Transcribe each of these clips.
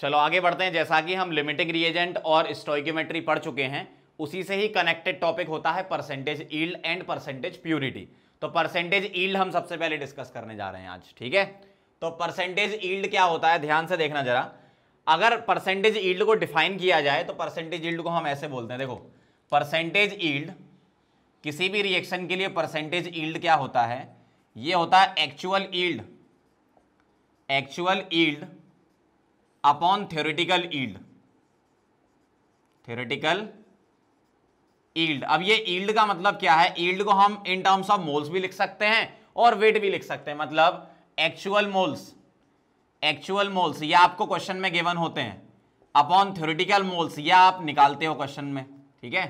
चलो आगे बढ़ते हैं जैसा कि हम लिमिटिंग रिएजेंट और स्टोइक्योमेट्री पढ़ चुके हैं उसी से ही कनेक्टेड टॉपिक होता है percentage yield and percentage purity तो परसेंटेज ईल्ड हम सबसे पहले डिस्कस करने जा रहे हैं आज ठीक है तो परसेंटेज ईल्ड क्या होता है ध्यान से देखना जरा अगर परसेंटेज ईल्ड को डिफाइन किया जाए तो परसेंटेज ईल्ड को हम ऐसे बोलते हैं देखो परसेंटेज ईल्ड किसी भी रिएक्शन के लिए परसेंटेज ईल्ड क्या होता है ये होता है actual yield actual yield upon theoretical yield theoretical yield अब ये ईल्ड का मतलब क्या है ईल्ड को हम इन टर्म्स ऑफ मोल्स भी लिख सकते हैं और वेट भी लिख सकते हैं मतलब एक्चुअल मोल्स एक्चुअल मोल्स ये आपको क्वेश्चन में गिवन होते हैं अपॉन थ्योरेटिकल मोल्स या आप निकालते हो क्वेश्चन में ठीक है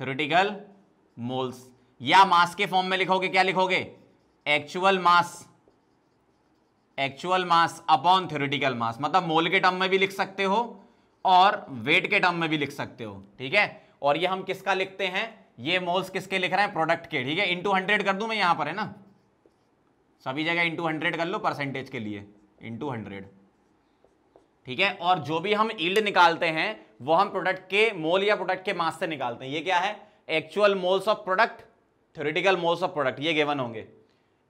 थ्योरेटिकल मोल्स या मास के फॉर्म में लिखोगे क्या लिखोगे actual mass actual mass upon theoretical mass मतलब मोल के टर्म में भी लिख सकते हो और वेट के टर्म में भी लिख सकते हो ठीक है और ये हम किसका लिखते हैं ये मोल्स किसके लिख रहे हैं प्रोडक्ट के ठीक है इंटू हंड्रेड कर दूं मैं यहां पर है ना सभी जगह इंटू हंड्रेड कर लो परसेंटेज के लिए इंटू हंड्रेड ठीक है और जो भी हम ईल्ड निकालते हैं वो हम प्रोडक्ट के मोल या प्रोडक्ट के मास से निकालते हैं ये क्या है actual moles of product theoretical moles of product ये गेवन होंगे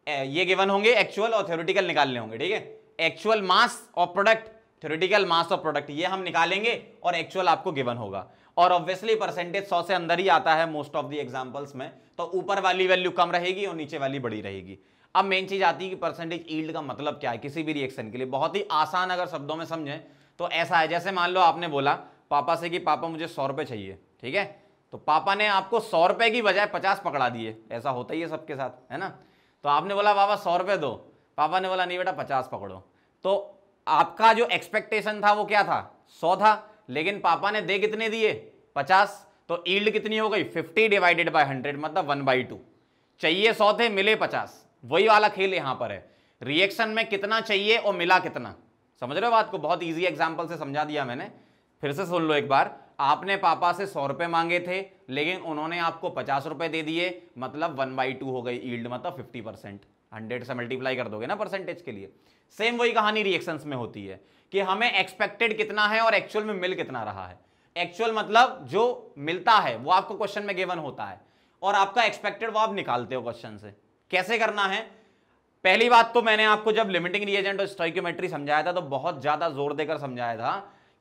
ये गिवन होंगे एक्चुअल और थ्योरेटिकल निकालने होंगे ठीक है actual mass of product theoretical mass of product ये हम निकालेंगे और एक्चुअल आपको गिवन होगा और ऑब्वियसली परसेंटेज सौ से अंदर ही आता है मोस्ट ऑफ द एग्जाम्पल्स में तो ऊपर वाली वैल्यू कम रहेगी और नीचे वाली बड़ी रहेगी अब मेन चीज आती है कि परसेंटेज ईल्ड का मतलब क्या है किसी भी रिएक्शन के लिए बहुत ही आसान अगर शब्दों में समझें तो ऐसा है जैसे मान लो आपने बोला पापा से कि पापा मुझे सौ रुपये चाहिए ठीक है तो पापा ने आपको सौ रुपये की बजाय पचास पकड़ा दिए ऐसा होता ही है सबके साथ है ना तो आपने बोला बाबा सौ रुपये दो पापा ने बोला नहीं बेटा पचास पकड़ो तो आपका जो एक्सपेक्टेशन था वो क्या था सौ था लेकिन पापा ने दे कितने दिए पचास तो ईल्ड कितनी हो गई फिफ्टी डिवाइडेड बाई हंड्रेड मतलब वन बाई टू चाहिए सौ थे मिले पचास वही वाला खेल यहाँ पर है रिएक्शन में कितना चाहिए और मिला कितना समझ रहे हो बात को बहुत ईजी एग्जाम्पल से समझा दिया मैंने फिर से सुन लो एक बार आपने पापा से सौ रुपये मांगे थे लेकिन उन्होंने आपको पचास रुपए दे दिए मतलब वन बाई टू हो गई ईल्ड मतलब फिफ्टी परसेंट हंड्रेड से मल्टीप्लाई कर दोगे ना परसेंटेज के लिए सेम वही कहानी रिएक्शंस में होती है कि हमें एक्सपेक्टेड कितना है और एक्चुअल में मिल कितना रहा है एक्चुअल मतलब जो मिलता है वो आपको क्वेश्चन में गेवन होता है और आपका एक्सपेक्टेड वो आप निकालते हो क्वेश्चन से कैसे करना है पहली बात तो मैंने आपको जब लिमिटिंग रिएजेंट और स्टोइक्योमेट्री समझाया था तो बहुत ज्यादा जोर देकर समझाया था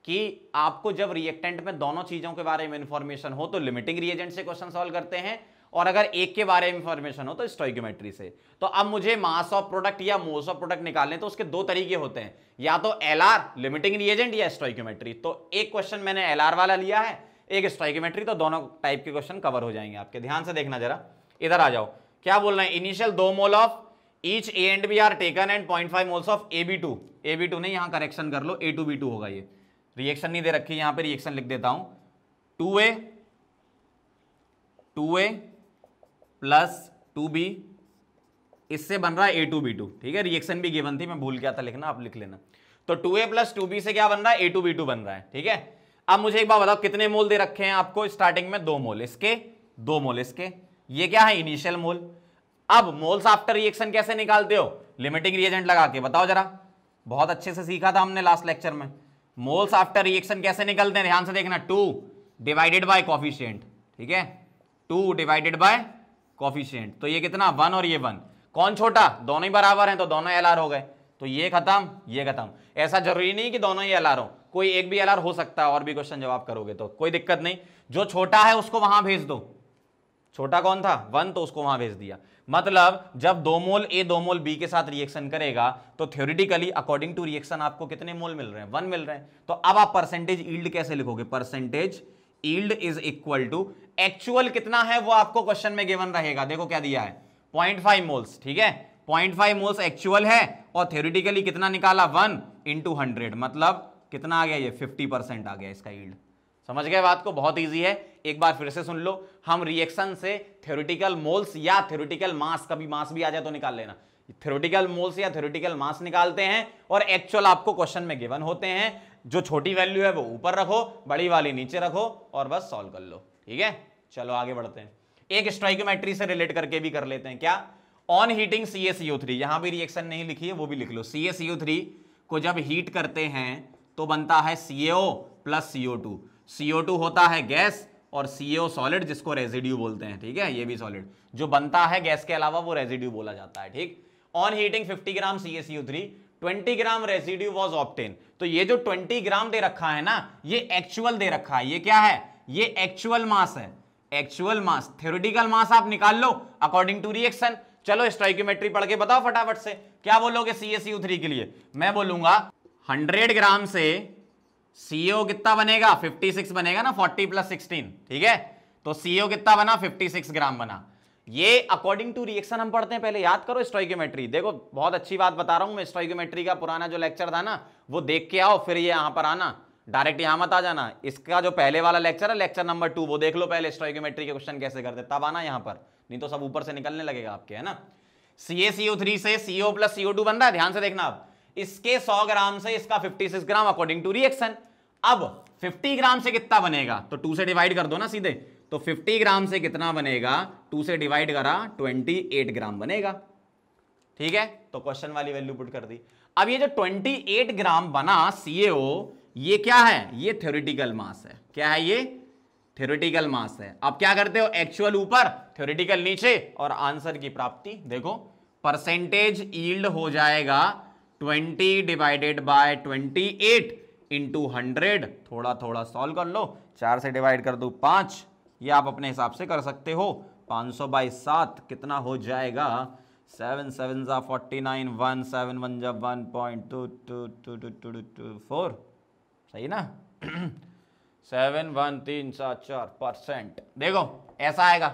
कि आपको जब रिएक्टेंट में दोनों चीज़ों के बारे में इंफॉर्मेशन हो तो लिमिटिंग रिएजेंट से क्वेश्चन सॉल्व करते हैं और अगर एक के बारे में इंफॉर्मेशन हो तो स्टोक्योमेट्री से तो अब मुझे मास ऑफ प्रोडक्ट या मोस ऑफ प्रोडक्ट निकालने तो उसके दो तरीके होते हैं या तो एल लिमिटिंग रिएजेंट या स्टोक्योमेट्री तो एक क्वेश्चन मैंने एल वाला लिया है एक स्ट्राइकोमेट्री तो दोनों टाइप के क्वेश्चन कवर हो जाएंगे आपके ध्यान से देखना जरा इधर आ जाओ क्या बोल रहे हैं इनिशियल दो mole of each A and B are taken and point five moles of A B two A B two नहीं यहां करेक्शन कर लो ए टू बी टू होगा ये रिएक्शन नहीं दे रखी यहां पे रिएक्शन लिख देता हूं two A two A plus two B इससे बन रहा है ए टू बी टू ठीक है रिएक्शन भी गिवन थी मैं भूल गया था लिखना आप लिख लेना तो two A plus two B से क्या बन रहा है ए टू बी टू बन रहा है ठीक है अब मुझे एक बार बताओ कितने मोल दे रखे हैं आपको स्टार्टिंग में दो मोल इसके दो मोल इसके ये क्या है इनिशियल मोल अब मोल्स आफ्टर रिएक्शन कैसे निकालते हो लिमिटिंग रिएजेंट लगा के बताओ जरा बहुत अच्छे से सीखा था हमने लास्ट लेक्चर में मोल्स आफ्टर रिएक्शन कैसे निकलते हैं ध्यान से देखना टू डिवाइडेड बाय कॉफिशियंट ठीक है टू डिवाइडेड बाय कॉफिशियंट तो ये कितना वन और ये वन कौन छोटा दोनों ही बराबर हैं तो दोनों एल हो गए तो ये खत्म ये खत्म ऐसा जरूरी नहीं कि दोनों ही एल हो कोई एक भी एल हो सकता है और भी क्वेश्चन जवाब करोगे तो कोई दिक्कत नहीं जो छोटा है उसको वहां भेज दो छोटा कौन था वन तो उसको वहां भेज दिया मतलब जब दो मोल ए दो मोल बी के साथ रिएक्शन करेगा तो थ्योरिटिकली अकॉर्डिंग टू रिएक्शन आपको कितने मोल मिल रहे हैं वन मिल रहे हैं तो अब आप परसेंटेज ईल्ड कैसे लिखोगे percentage yield is equal to actual कितना है वो आपको क्वेश्चन में गेवन रहेगा देखो क्या दिया है पॉइंट फाइव मोल्स ठीक है पॉइंट फाइव मोल्स एक्चुअल है और थ्योरिटिकली कितना निकाला वन इंटू हंड्रेड मतलब कितना आ गया ये फिफ्टी परसेंट आ गया इसका ईल्ड समझ गए बात को बहुत ईजी है एक बार फिर से सुन लो हम रिएक्शन से थ्योरिटिकल मोल्स या थ्योरेटिकल मास कभी मास भी आ जाए तो निकाल लेना थ्योरेटिकल मोल्स या थ्योरेटिकल मास निकालते हैं और एक्चुअल आपको क्वेश्चन में गिवन होते हैं जो छोटी वैल्यू है वो ऊपर रखो बड़ी वाली नीचे रखो और बस सॉल्व कर लो ठीक है चलो आगे बढ़ते हैं एक स्ट्राइकोमेट्री से रिलेट करके भी कर लेते हैं क्या on heating C S three यहां भी रिएक्शन नहीं लिखी है वो भी लिख लो सी एस यू थ्री को जब हीट करते हैं तो बनता है CAO plus CO two CO2 होता है गैस और CO सॉलिड जिसको रेजिड्यू बोलते हैं ठीक है ये भी सॉलिड जो बनता है गैस के अलावा वो रेजिड्यू बोला जाता है ठीक on heating 50 gram C three twenty gram residue was obtained तो ये जो 20 ग्राम दे रखा है ना ये एक्चुअल दे रखा है ये क्या है ये एक्चुअल मास है एक्चुअल मास थ्योरिटिकल मास आप निकाल लो अकॉर्डिंग टू रिएक्शन चलो स्ट्राइक्योमेट्री पढ़ के बताओ फटाफट से क्या बोलोगे सी के लिए मैं बोलूंगा हंड्रेड ग्राम से सीओ e कितना बनेगा 56 बनेगा ना 40 प्लस 16 ठीक है तो सीओ e कितना बना 56 ग्राम बना ये अकॉर्डिंग टू रिएक्शन हम पढ़ते हैं पहले याद करो स्टोइकोमेट्री देखो बहुत अच्छी बात बता रहा हूं मैं स्टोइकोमेट्री का पुराना जो लेक्चर था ना वो देख के आओ फिर ये यहां पर आना डायरेक्ट यहां मत आ जाना इसका जो पहले वाला लेक्चर है लेक्चर नंबर टू वो देख लो पहले स्टोइकोमेट्री के क्वेश्चन कैसे करते तब आना यहां पर नहीं तो सब ऊपर से निकलने लगेगा आपके है ना सी सीओ थ्री से सीओ प्लस सीओ टू बन रहा है ध्यान से देखना आप इसके 100 ग्राम से इसका 56 ग्राम अकॉर्डिंग टू रिएक्शन अब 50 ग्राम से कितना बनेगा तो टू से डिवाइड कर दो ना सीधे तो 50 ग्राम से कितना बनेगा टू से डिवाइड करा 28 ग्राम बनेगा ठीक है तो क्वेश्चन वाली वैल्यू पुट कर दी अब ये जो 28 ग्राम बना सी ये क्या है ये थ्योरिटिकल मास है क्या है ये थ्योरिटिकल मास है अब क्या करते हो एक्चुअल ऊपर थ्योरिटिकल नीचे और आंसर की प्राप्ति देखो परसेंटेज ईल्ड हो जाएगा 20 डिवाइडेड बाय 28 इंटू हंड्रेड थोड़ा थोड़ा सॉल्व कर लो चार से डिवाइड कर दो पाँच ये आप अपने हिसाब से कर सकते हो पाँच सौ बाई सात कितना हो जाएगा सेवन सेवन ज़ा forty nine one seven one जा one point two two two two two two two four सही ना सेवन वन तीन सात चार परसेंट देखो ऐसा आएगा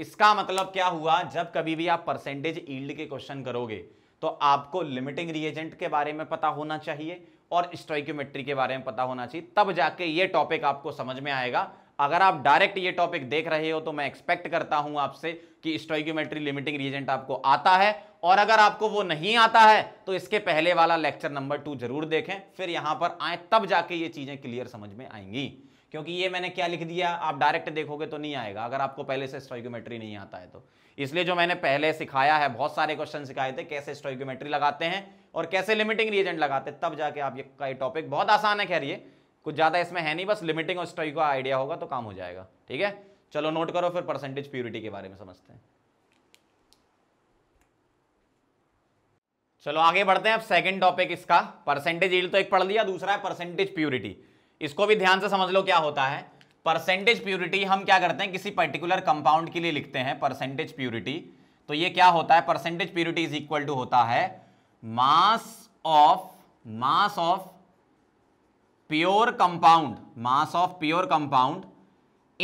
इसका मतलब क्या हुआ जब कभी भी आप परसेंटेज ईल्ड के क्वेश्चन करोगे तो आपको लिमिटिंग रिएजेंट के बारे में पता होना चाहिए और स्टोइक्योमेट्री के बारे में पता होना चाहिए तब जाके ये टॉपिक आपको समझ में आएगा अगर आप डायरेक्ट ये टॉपिक देख रहे हो तो मैं एक्सपेक्ट करता हूं आपसे कि स्टोइक्योमेट्री लिमिटिंग रीजेंट आपको आता है और अगर आपको वो नहीं आता है तो इसके पहले वाला लेक्चर नंबर टू जरूर देखें फिर यहां पर आए तब जाके ये चीजें क्लियर समझ में आएंगी क्योंकि ये मैंने क्या लिख दिया आप डायरेक्ट देखोगे तो नहीं आएगा अगर आपको पहले से स्टोइकोमेट्री नहीं आता है तो इसलिए जो मैंने पहले सिखाया है बहुत सारे क्वेश्चन सिखाए थे कैसे स्टोइकोमेट्री लगाते हैं और कैसे लिमिटिंग रिएजेंट लगाते हैं तब जाके आप ये टॉपिक बहुत आसान है खैर ये कुछ ज़्यादा इसमें है नहीं बस लिमिटिंग और का आइडिया होगा तो काम हो जाएगा ठीक है चलो नोट करो फिर परसेंटेज प्योरिटी के बारे में समझते हैं चलो आगे बढ़ते हैं अब सेकंड टॉपिक इसका परसेंटेज तो एक पढ़ लिया दूसरा है परसेंटेज प्योरिटी इसको भी ध्यान से समझ लो क्या होता है परसेंटेज प्योरिटी हम क्या करते हैं किसी पर्टिकुलर कंपाउंड के लिए लिखते हैं परसेंटेज प्योरिटी तो ये क्या होता है percentage purity is equal to होता है mass of mass of pure compound mass of pure compound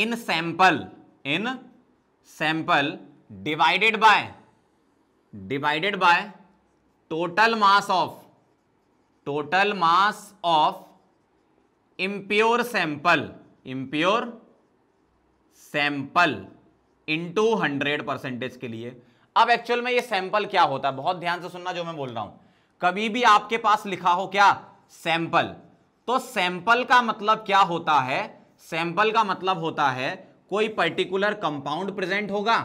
in sample in sample divided by divided by total mass of total mass of impure sample impure sample into 100 percentage के लिए अब actual में ये sample क्या होता है बहुत ध्यान से सुनना जो मैं बोल रहा हूं कभी भी आपके पास लिखा हो क्या सैंपल तो सैंपल का मतलब क्या होता है सैंपल का मतलब होता है कोई पर्टिकुलर कंपाउंड प्रेजेंट होगा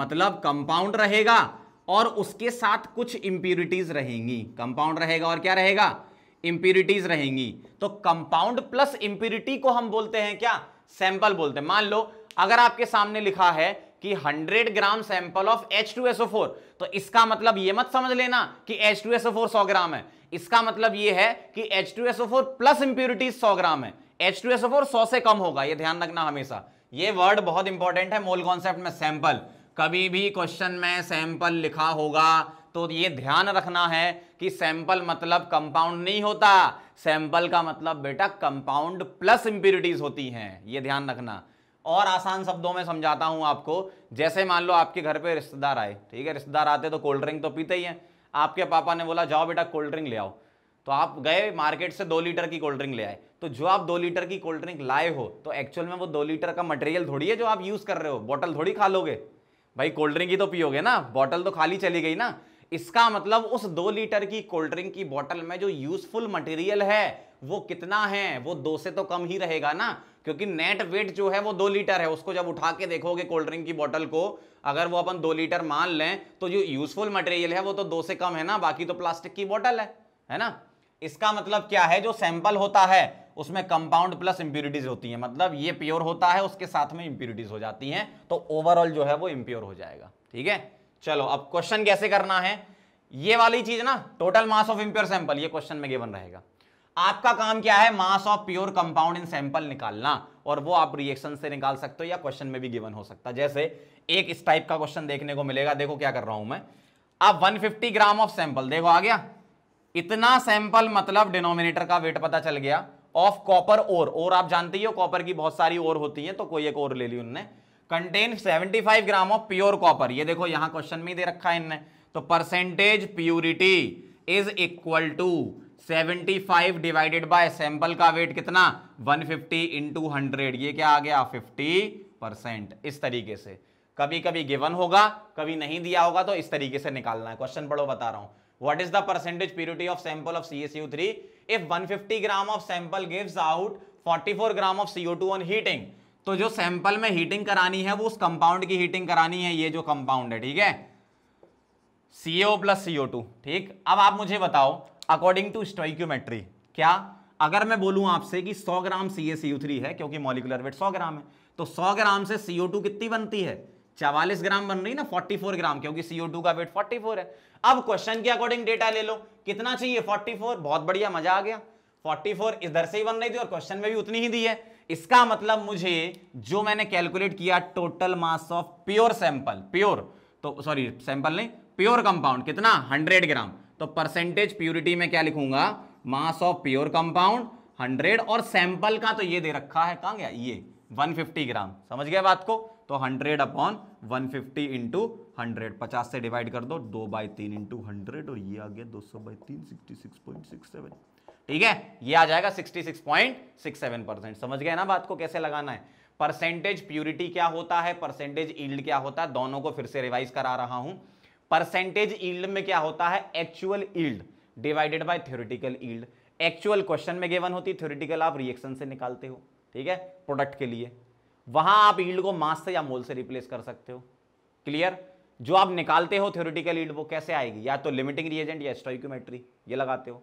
मतलब कंपाउंड रहेगा और उसके साथ कुछ इंप्यूरिटीज रहेंगी कंपाउंड रहेगा और क्या रहेगा इंप्यूरिटीज रहेंगी तो कंपाउंड प्लस इंप्यूरिटी को हम बोलते हैं क्या सैंपल बोलते हैं मान लो अगर आपके सामने लिखा है कि 100 ग्राम सैंपल ऑफ H2SO4 तो इसका मतलब यह मत समझ लेना कि H2SO4 100 ग्राम है इसका मतलब यह है कि H2SO4 प्लस इंप्योरिटीज 100 ग्राम है H2SO4 100 से कम होगा यह ध्यान रखना हमेशा यह वर्ड बहुत इंपॉर्टेंट है मोल कॉन्सेप्ट में सैंपल कभी भी क्वेश्चन में सैंपल लिखा होगा तो ये ध्यान रखना है कि सैंपल मतलब कंपाउंड नहीं होता सैंपल का मतलब बेटा कंपाउंड प्लस इंप्यूरिटीज होती हैं ये ध्यान रखना और आसान शब्दों में समझाता हूं आपको जैसे मान लो आपके घर पे रिश्तेदार आए ठीक है रिश्तेदार आते तो कोल्ड ड्रिंक तो पीते ही हैं आपके पापा ने बोला जाओ बेटा कोल्ड ड्रिंक ले आओ तो आप गए मार्केट से दो लीटर की कोल्ड ड्रिंक ले आए तो जो आप दो लीटर की कोल्ड ड्रिंक लाए हो तो एक्चुअल में वो दो लीटर का मटेरियल थोड़ी है जो आप यूज़ कर रहे हो बॉटल थोड़ी खा लोगे भाई कोल्ड ड्रिंक ही तो पियोगे ना बॉटल तो खाली चली गई ना इसका मतलब उस दो लीटर की कोल्ड ड्रिंक की बोतल में जो यूजफुल मटेरियल है वो कितना है वो दो से तो कम ही रहेगा ना क्योंकि नेट वेट जो है वो दो लीटर है उसको जब उठा के देखोगे कोल्ड ड्रिंक की बोतल को अगर वो अपन दो लीटर मान लें तो जो यूजफुल मटेरियल है वो तो दो से कम है ना बाकी तो प्लास्टिक की बॉटल है है ना इसका मतलब क्या है जो सैंपल होता है उसमें कंपाउंड प्लस इंप्योरिटीज होती हैं मतलब ये प्योर होता है उसके साथ में इंप्योरिटीज हो जाती हैं तो ओवरऑल जो है वो इंप्योर हो जाएगा ठीक है चलो अब क्वेश्चन कैसे करना है ये वाली चीज ना total mass of impure sample ये क्वेश्चन में गिवन रहेगा आपका काम क्या है mass of pure compound in sample निकालना और वो आप रिएक्शन से निकाल सकते हो या क्वेश्चन में भी गिवन हो सकता है जैसे एक इस टाइप का क्वेश्चन देखने को मिलेगा देखो क्या कर रहा हूं मैं अब 150 ग्राम ऑफ सैंपल देखो आ गया इतना सैंपल मतलब डिनोमिनेटर का वेट पता चल गया ऑफ कॉपर ओर और आप जानते ही हो कॉपर की बहुत सारी ओर होती है तो कोई एक ओर ले ली उनने contain 75 gram of pure copper ये देखो यहां क्वेश्चन में दे रखा है इनने तो percentage purity is equal to 75 divided by sample का वेट कितना 150 फिफ्टी इंटू हंड्रेड ये क्या आ गया 50 परसेंट इस तरीके से कभी कभी गिवन होगा कभी नहीं दिया होगा तो इस तरीके से निकालना है क्वेश्चन पढ़ो बता रहा हूं what is what is the percentage purity of sample of CSU3 if 150 gram of sample gives out 44 of CO two on heating तो जो सैंपल में हीटिंग करानी है वो उस कंपाउंड की हीटिंग करानी है ये जो कंपाउंड है ठीक है सीओ प्लस सीओ टू ठीक अब आप मुझे बताओ अकॉर्डिंग टू स्टोक्यूमेट्री क्या अगर मैं बोलूं आपसे कि 100 ग्राम सी ए सी थ्री है क्योंकि मॉलिकुलर वेट 100 ग्राम है तो 100 ग्राम से सीओ टू कितनी बनती है चवालीस ग्राम बन रही ना 44 ग्राम क्योंकि CO2 का वेट 44 है अब क्वेश्चन के अकॉर्डिंग डेटा ले लो कितना चाहिए 44 बहुत बढ़िया मजा आ गया 44 इधर से ही बन रही थी और क्वेश्चन में भी उतनी ही दी है इसका मतलब मुझे जो मैंने कैलकुलेट किया total mass of pure sample pure तो सॉरी सैंपल नहीं प्योर कंपाउंड कितना 100 ग्राम तो परसेंटेज प्योरिटी में क्या लिखूंगा मास ऑफ प्योर कंपाउंड 100 और सैंपल का तो ये दे रखा है कहाँ गया ये 150 ग्राम समझ गया बात को तो 100 अपॉन 150 फिफ्टी इंटू हंड्रेड से डिवाइड कर दो दो बाई तीन इंटू और ये आ गया दो सौ बाई तीन सिक्सटी सिक्स ठीक है ये आ जाएगा 66.67 परसेंट समझ गए ना बात को कैसे लगाना है परसेंटेज प्योरिटी क्या होता है परसेंटेज ईल्ड क्या होता है दोनों को फिर से रिवाइज करा रहा हूं परसेंटेज ईल्ड में क्या होता है actual yield divided by theoretical yield actual question में गेवन होती थ्योरेटिकल आप रिएक्शन से निकालते हो ठीक है प्रोडक्ट के लिए वहां आप ईल्ड को मास से या मोल से रिप्लेस कर सकते हो क्लियर जो आप निकालते हो थ्योरिटिकल ईल्ड वो कैसे आएगी या तो लिमिटिंग रिएजेंट या स्टोइक्यूमेट्री ये लगाते हो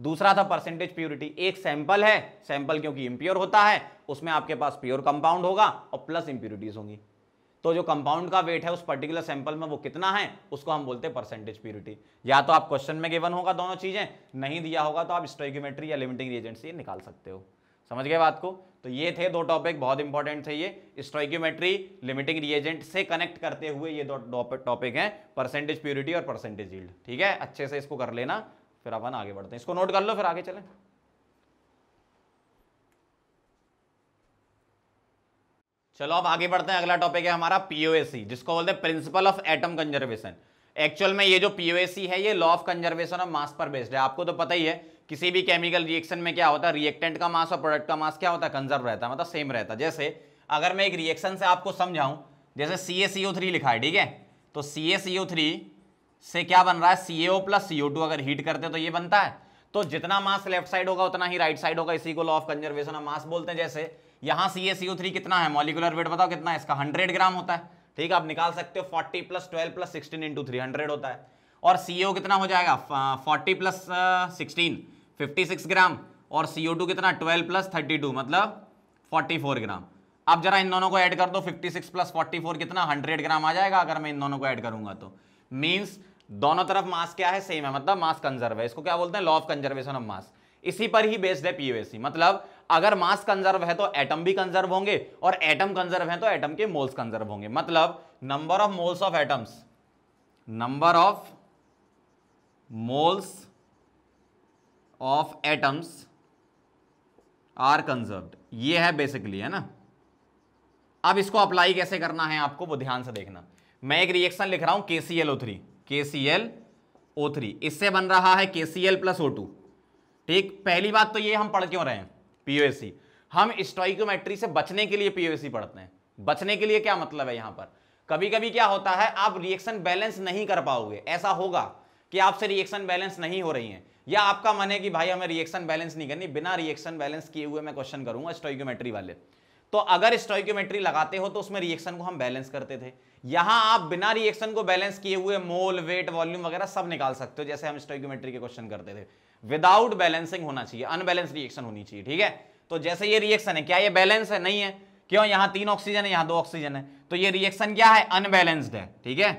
दूसरा था परसेंटेज प्योरिटी एक सैंपल है सैंपल क्योंकि इम्प्योर होता है उसमें आपके पास प्योर कंपाउंड होगा और प्लस इंप्योरिटीज होंगी तो जो कंपाउंड का वेट है उस पर्टिकुलर सैंपल में वो कितना है उसको हम बोलते हैं परसेंटेज प्योरिटी या तो आप क्वेश्चन में गिवन होगा दोनों चीज़ें नहीं दिया होगा तो आप स्टोइक्योमेट्री या लिमिटिंग रिएजेंट से निकाल सकते हो समझ गए बात को तो ये थे दो टॉपिक बहुत इंपॉर्टेंट थे ये स्टोइक्योमेट्री लिमिटिंग रिएजेंट से कनेक्ट करते हुए ये दो टॉपिक हैं परसेंटेज प्योरिटी और परसेंटेज ठीक है अच्छे से इसको कर लेना फिर अपन आगे बढ़ते हैं इसको नोट कर लो फिर आगे चलें चलो अब आगे बढ़ते हैं अगला टॉपिक है हमारा पीओएसी जिसको बोलते हैं principle of atom conservation actual में ये जो पीओएसी है ये law of conservation of mass पर बेस्ड है आपको तो पता ही है किसी भी केमिकल रिएक्शन में क्या होता है रिएक्टेंट का मास और प्रोडक्ट का मास क्या होता है कंजर्व रहता है मतलब सेम रहता है जैसे अगर मैं एक रिएक्शन से आपको समझाऊं जैसे सी लिखा है ठीक है तो सी से क्या बन रहा है C A O plus CO two अगर हीट करते तो ये बनता है तो जितना मास लेफ्ट साइड होगा उतना ही राइट साइड होगा इसी को law of conservation of mass बोलते हैं जैसे यहाँ सी ए सी थ्री कितना है मॉलिकुलर वेट बताओ कितना है इसका हंड्रेड ग्राम होता है ठीक है आप निकाल सकते हो forty plus twelve plus sixteen into three hundred होता है और सी कितना हो जाएगा forty plus sixteen fifty six gram और सी टू कितना ट्वेल्व प्लस थर्टी टू मतलब फोर्टी फोर ग्राम अब जरा इन दोनों को ऐड कर दो fifty six plus forty four कितना हंड्रेड ग्राम आ जाएगा अगर मैं इन दोनों को ऐड करूंगा तो मीन्स दोनों तरफ मास क्या है सेम है मतलब मास कंजर्व है इसको क्या बोलते हैं law of conservation of mass इसी पर ही बेस्ड है पीयूएसी मतलब अगर मास कंजर्व है तो एटम भी कंजर्व होंगे और एटम कंजर्व है तो एटम के मोल्स कंजर्व होंगे मतलब number of moles of atoms number of moles of atoms are conserve ये है बेसिकली है ना अब इसको अप्लाई कैसे करना है आपको वो ध्यान से देखना मैं एक रिएक्शन लिख रहा हूं के सी एल ओ थ्री के सी एल ओ थ्री इससे बन रहा है K C L plus O two ठीक पहली बात तो ये हम पढ़ क्यों रहे हैं पीओएसी हम स्टोइकोमेट्री से बचने के लिए पीओएसी पढ़ते हैं बचने के लिए क्या मतलब है यहां पर कभी कभी क्या होता है आप रिएक्शन बैलेंस नहीं कर पाओगे ऐसा होगा कि आपसे रिएक्शन बैलेंस नहीं हो रही है या आपका मन है कि भाई हमें रिएक्शन बैलेंस नहीं करनी बिना रिएक्शन बैलेंस किए हुए मैं क्वेश्चन करूंगा स्टोइकोमेट्री वाले तो अगर स्टोइकोमेट्री लगाते हो तो उसमें रिएक्शन को हम बैलेंस करते थे यहां आप बिना रिएक्शन को बैलेंस किए हुए मोल वेट वॉल्यूम वगैरह सब निकाल सकते हो जैसे हम स्टोइकोमेट्री के क्वेश्चन करते थे विदाउट बैलेंसिंग होना चाहिए अनबैलेंस रिएक्शन होनी चाहिए ठीक है तो जैसे ये रिएक्शन है क्या ये बैलेंस है नहीं है क्यों यहां तीन ऑक्सीजन है यहां दो ऑक्सीजन है तो ये रिएक्शन क्या है अनबैलेंस्ड है ठीक है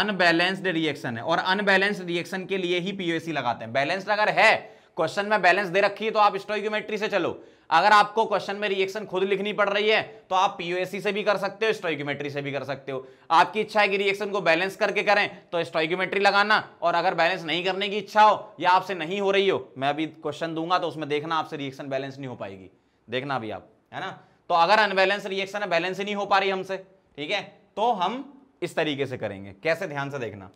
अनबैलेंस्ड रिएक्शन है और अनबैलेंस्ड रिएक्शन के लिए ही पीओएसी लगाते हैं बैलेंस्ड अगर है क्वेश्चन में बैलेंस दे रखी है तो आप स्टोक्योमेट्री से चलो अगर आपको क्वेश्चन में रिएक्शन खुद लिखनी पड़ रही है तो आप पीओएससी से भी कर सकते हो स्टोइकोमेट्री से भी कर सकते हो आपकी इच्छा है कि रिएक्शन को बैलेंस करके करें तो स्टोइकोमेट्री लगाना और अगर बैलेंस नहीं करने की इच्छा हो या आपसे नहीं हो रही हो मैं अभी क्वेश्चन दूंगा तो उसमें देखना आपसे रिएक्शन बैलेंस नहीं हो पाएगी देखना अभी आप है ना तो अगर अनबैलेंस रिएक्शन है बैलेंस ही नहीं हो पा रही हमसे ठीक है तो हम इस तरीके से करेंगे कैसे ध्यान से देखना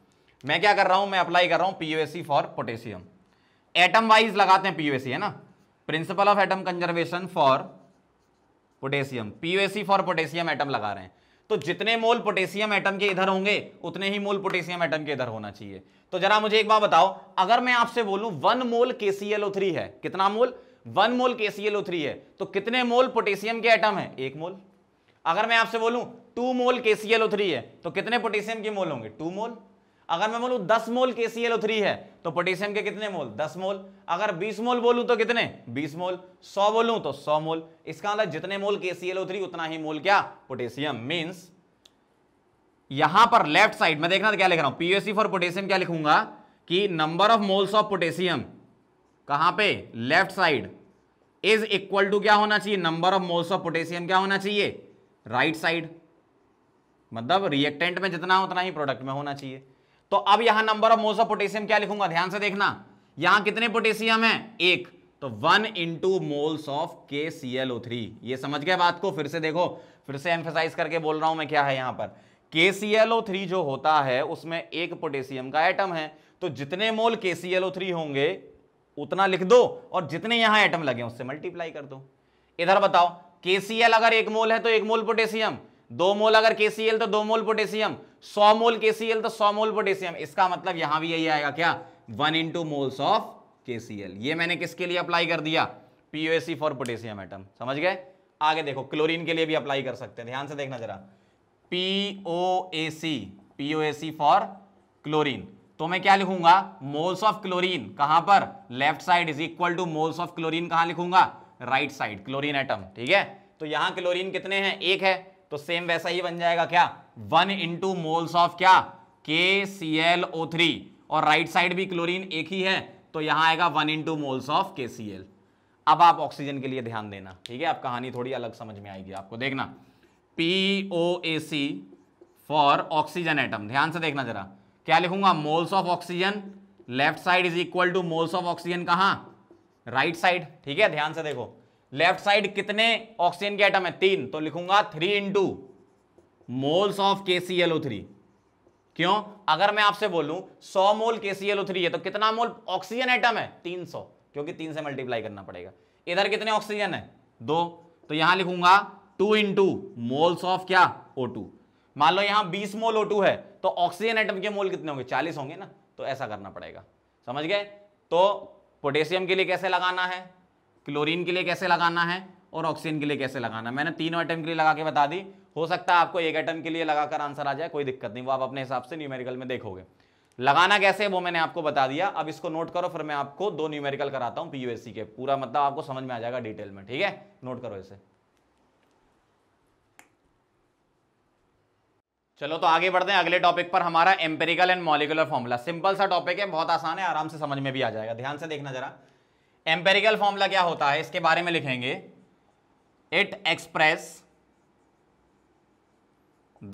मैं क्या कर रहा हूं मैं अप्लाई कर रहा हूं POAC for potassium atom wise लगाते हैं पीओएससी है ना principle of atom conservation for potassium POAC for potassium atom लगा रहे हैं तो जितने मोल पोटेशियम एटम के इधर होंगे उतने ही मोल पोटेशियम एटम के इधर होना चाहिए तो जरा मुझे एक बार बताओ अगर मैं आपसे बोलूं वन मोल के है कितना मोल वन मोल के है तो कितने मोल पोटेशियम के एटम है एक मोल अगर मैं आपसे बोलूं टू मोल के है तो कितने पोटेशियम के मोल होंगे टू मोल अगर मैं बोलूं 10 मोल थ्री है तो पोटेशियम के कितने मोल 10 मोल अगर 20 मोल बोलूं तो कितने 20 मोल 100 बोलूं तो 100 मोल इसका मतलब जितने मोल थ्री उतना ही मोल क्या पोटेशियम मींस यहां पर लेफ्ट साइड में देखना तो क्या लिख रहा हूं पीएससी फॉर पोटेशियम क्या लिखूंगा कि number of moles of potassium कहां पे left side is equal to क्या होना चाहिए number of moles of potassium क्या होना चाहिए राइट right साइड मतलब रिएक्टेंट में जितना उतना ही प्रोडक्ट में होना चाहिए तो अब यहां number of moles of potassium क्या लिखूंगा ध्यान से देखना यहां कितने पोटेशियम है एक तो वन इंटू मोल्स ऑफ के सी एल ओ थ्री ये समझ गया बात को फिर से देखो फिर से एम्फेसाइज करके बोल रहा हूं मैं क्या है यहां पर के सी एल ओ थ्री जो होता है उसमें एक पोटेशियम का एटम है तो जितने मोल के सी एल ओ थ्री होंगे उतना लिख दो और जितने यहां एटम लगे उससे मल्टीप्लाई कर दो इधर बताओ के सी एल अगर एक मोल है तो एक मोल पोटेशियम दो मोल अगर के सी एल तो दो मोल पोटेशियम सौ मोल के सी एल तो सौ मोल पोटेशियम इसका मतलब यहां भी यही आएगा क्या one into moles of KCl ये मैंने किसके लिए अप्लाई कर दिया पीओएसी फॉर पोटेशियम एटम समझ गए आगे देखो क्लोरीन के लिए भी अप्लाई कर सकते हैं ध्यान से देखना जरा पीओएसी पीओएसी फॉर क्लोरीन तो मैं क्या लिखूंगा मोल्स ऑफ क्लोरीन कहां पर left side is equal to moles of chlorine कहां लिखूंगा राइट साइड क्लोरीन एटम ठीक है तो यहां क्लोरीन कितने हैं एक है तो सेम वैसा ही बन जाएगा क्या वन इंटू मोल्स ऑफ क्या K C L O three और राइट साइड भी क्लोरीन एक ही है तो यहां आएगा वन इंटू मोल्स ऑफ के सी एल अब आप ऑक्सीजन के लिए ध्यान देना ठीक है आप कहानी थोड़ी अलग समझ में आएगी आपको देखना P O A C for oxygen atom ध्यान से देखना जरा क्या लिखूंगा moles of oxygen left side is equal to moles of oxygen कहां राइट साइड ठीक है ध्यान से देखो लेफ्ट साइड कितने ऑक्सीजन के आइटम है तीन तो लिखूंगा थ्री इंटू मोल्स ऑफ के सी एल ओ थ्री क्यों अगर मैं आपसे बोलूं सौ मोल के सी एल ओ थ्री है तो कितना मोल ऑक्सीजन आइटम है तीन सौ क्योंकि तीन से मल्टीप्लाई करना पड़ेगा इधर कितने ऑक्सीजन है दो तो यहां लिखूंगा टू इंटू मोल्स ऑफ क्या ओ टू मान लो यहां बीस मोल ओ टू है तो ऑक्सीजन आइटम के मोल कितने होंगे चालीस होंगे ना तो ऐसा करना पड़ेगा समझ गए तो पोटेशियम के लिए कैसे लगाना है क्लोरीन के लिए कैसे लगाना है और ऑक्सीजन के लिए कैसे लगाना है मैंने तीनों आइटम के लिए लगा के बता दी हो सकता है आपको एक आइटम के लिए लगाकर आंसर आ जाए कोई दिक्कत नहीं वो आप अपने हिसाब से न्यूमेरिकल में देखोगे लगाना कैसे है वो मैंने आपको बता दिया अब इसको नोट करो फिर मैं आपको दो न्यूमेरिकल कराता हूँ पीयूएससी के पूरा मतलब आपको समझ में आ जाएगा डिटेल में ठीक है नोट करो इसे चलो तो आगे बढ़ते हैं अगले टॉपिक पर हमारा empirical and molecular formula simple सा टॉपिक है बहुत आसान है आराम से समझ में भी आ जाएगा ध्यान से देखना जरा एम्पेरिकल फॉर्मूला क्या होता है इसके बारे में लिखेंगे it express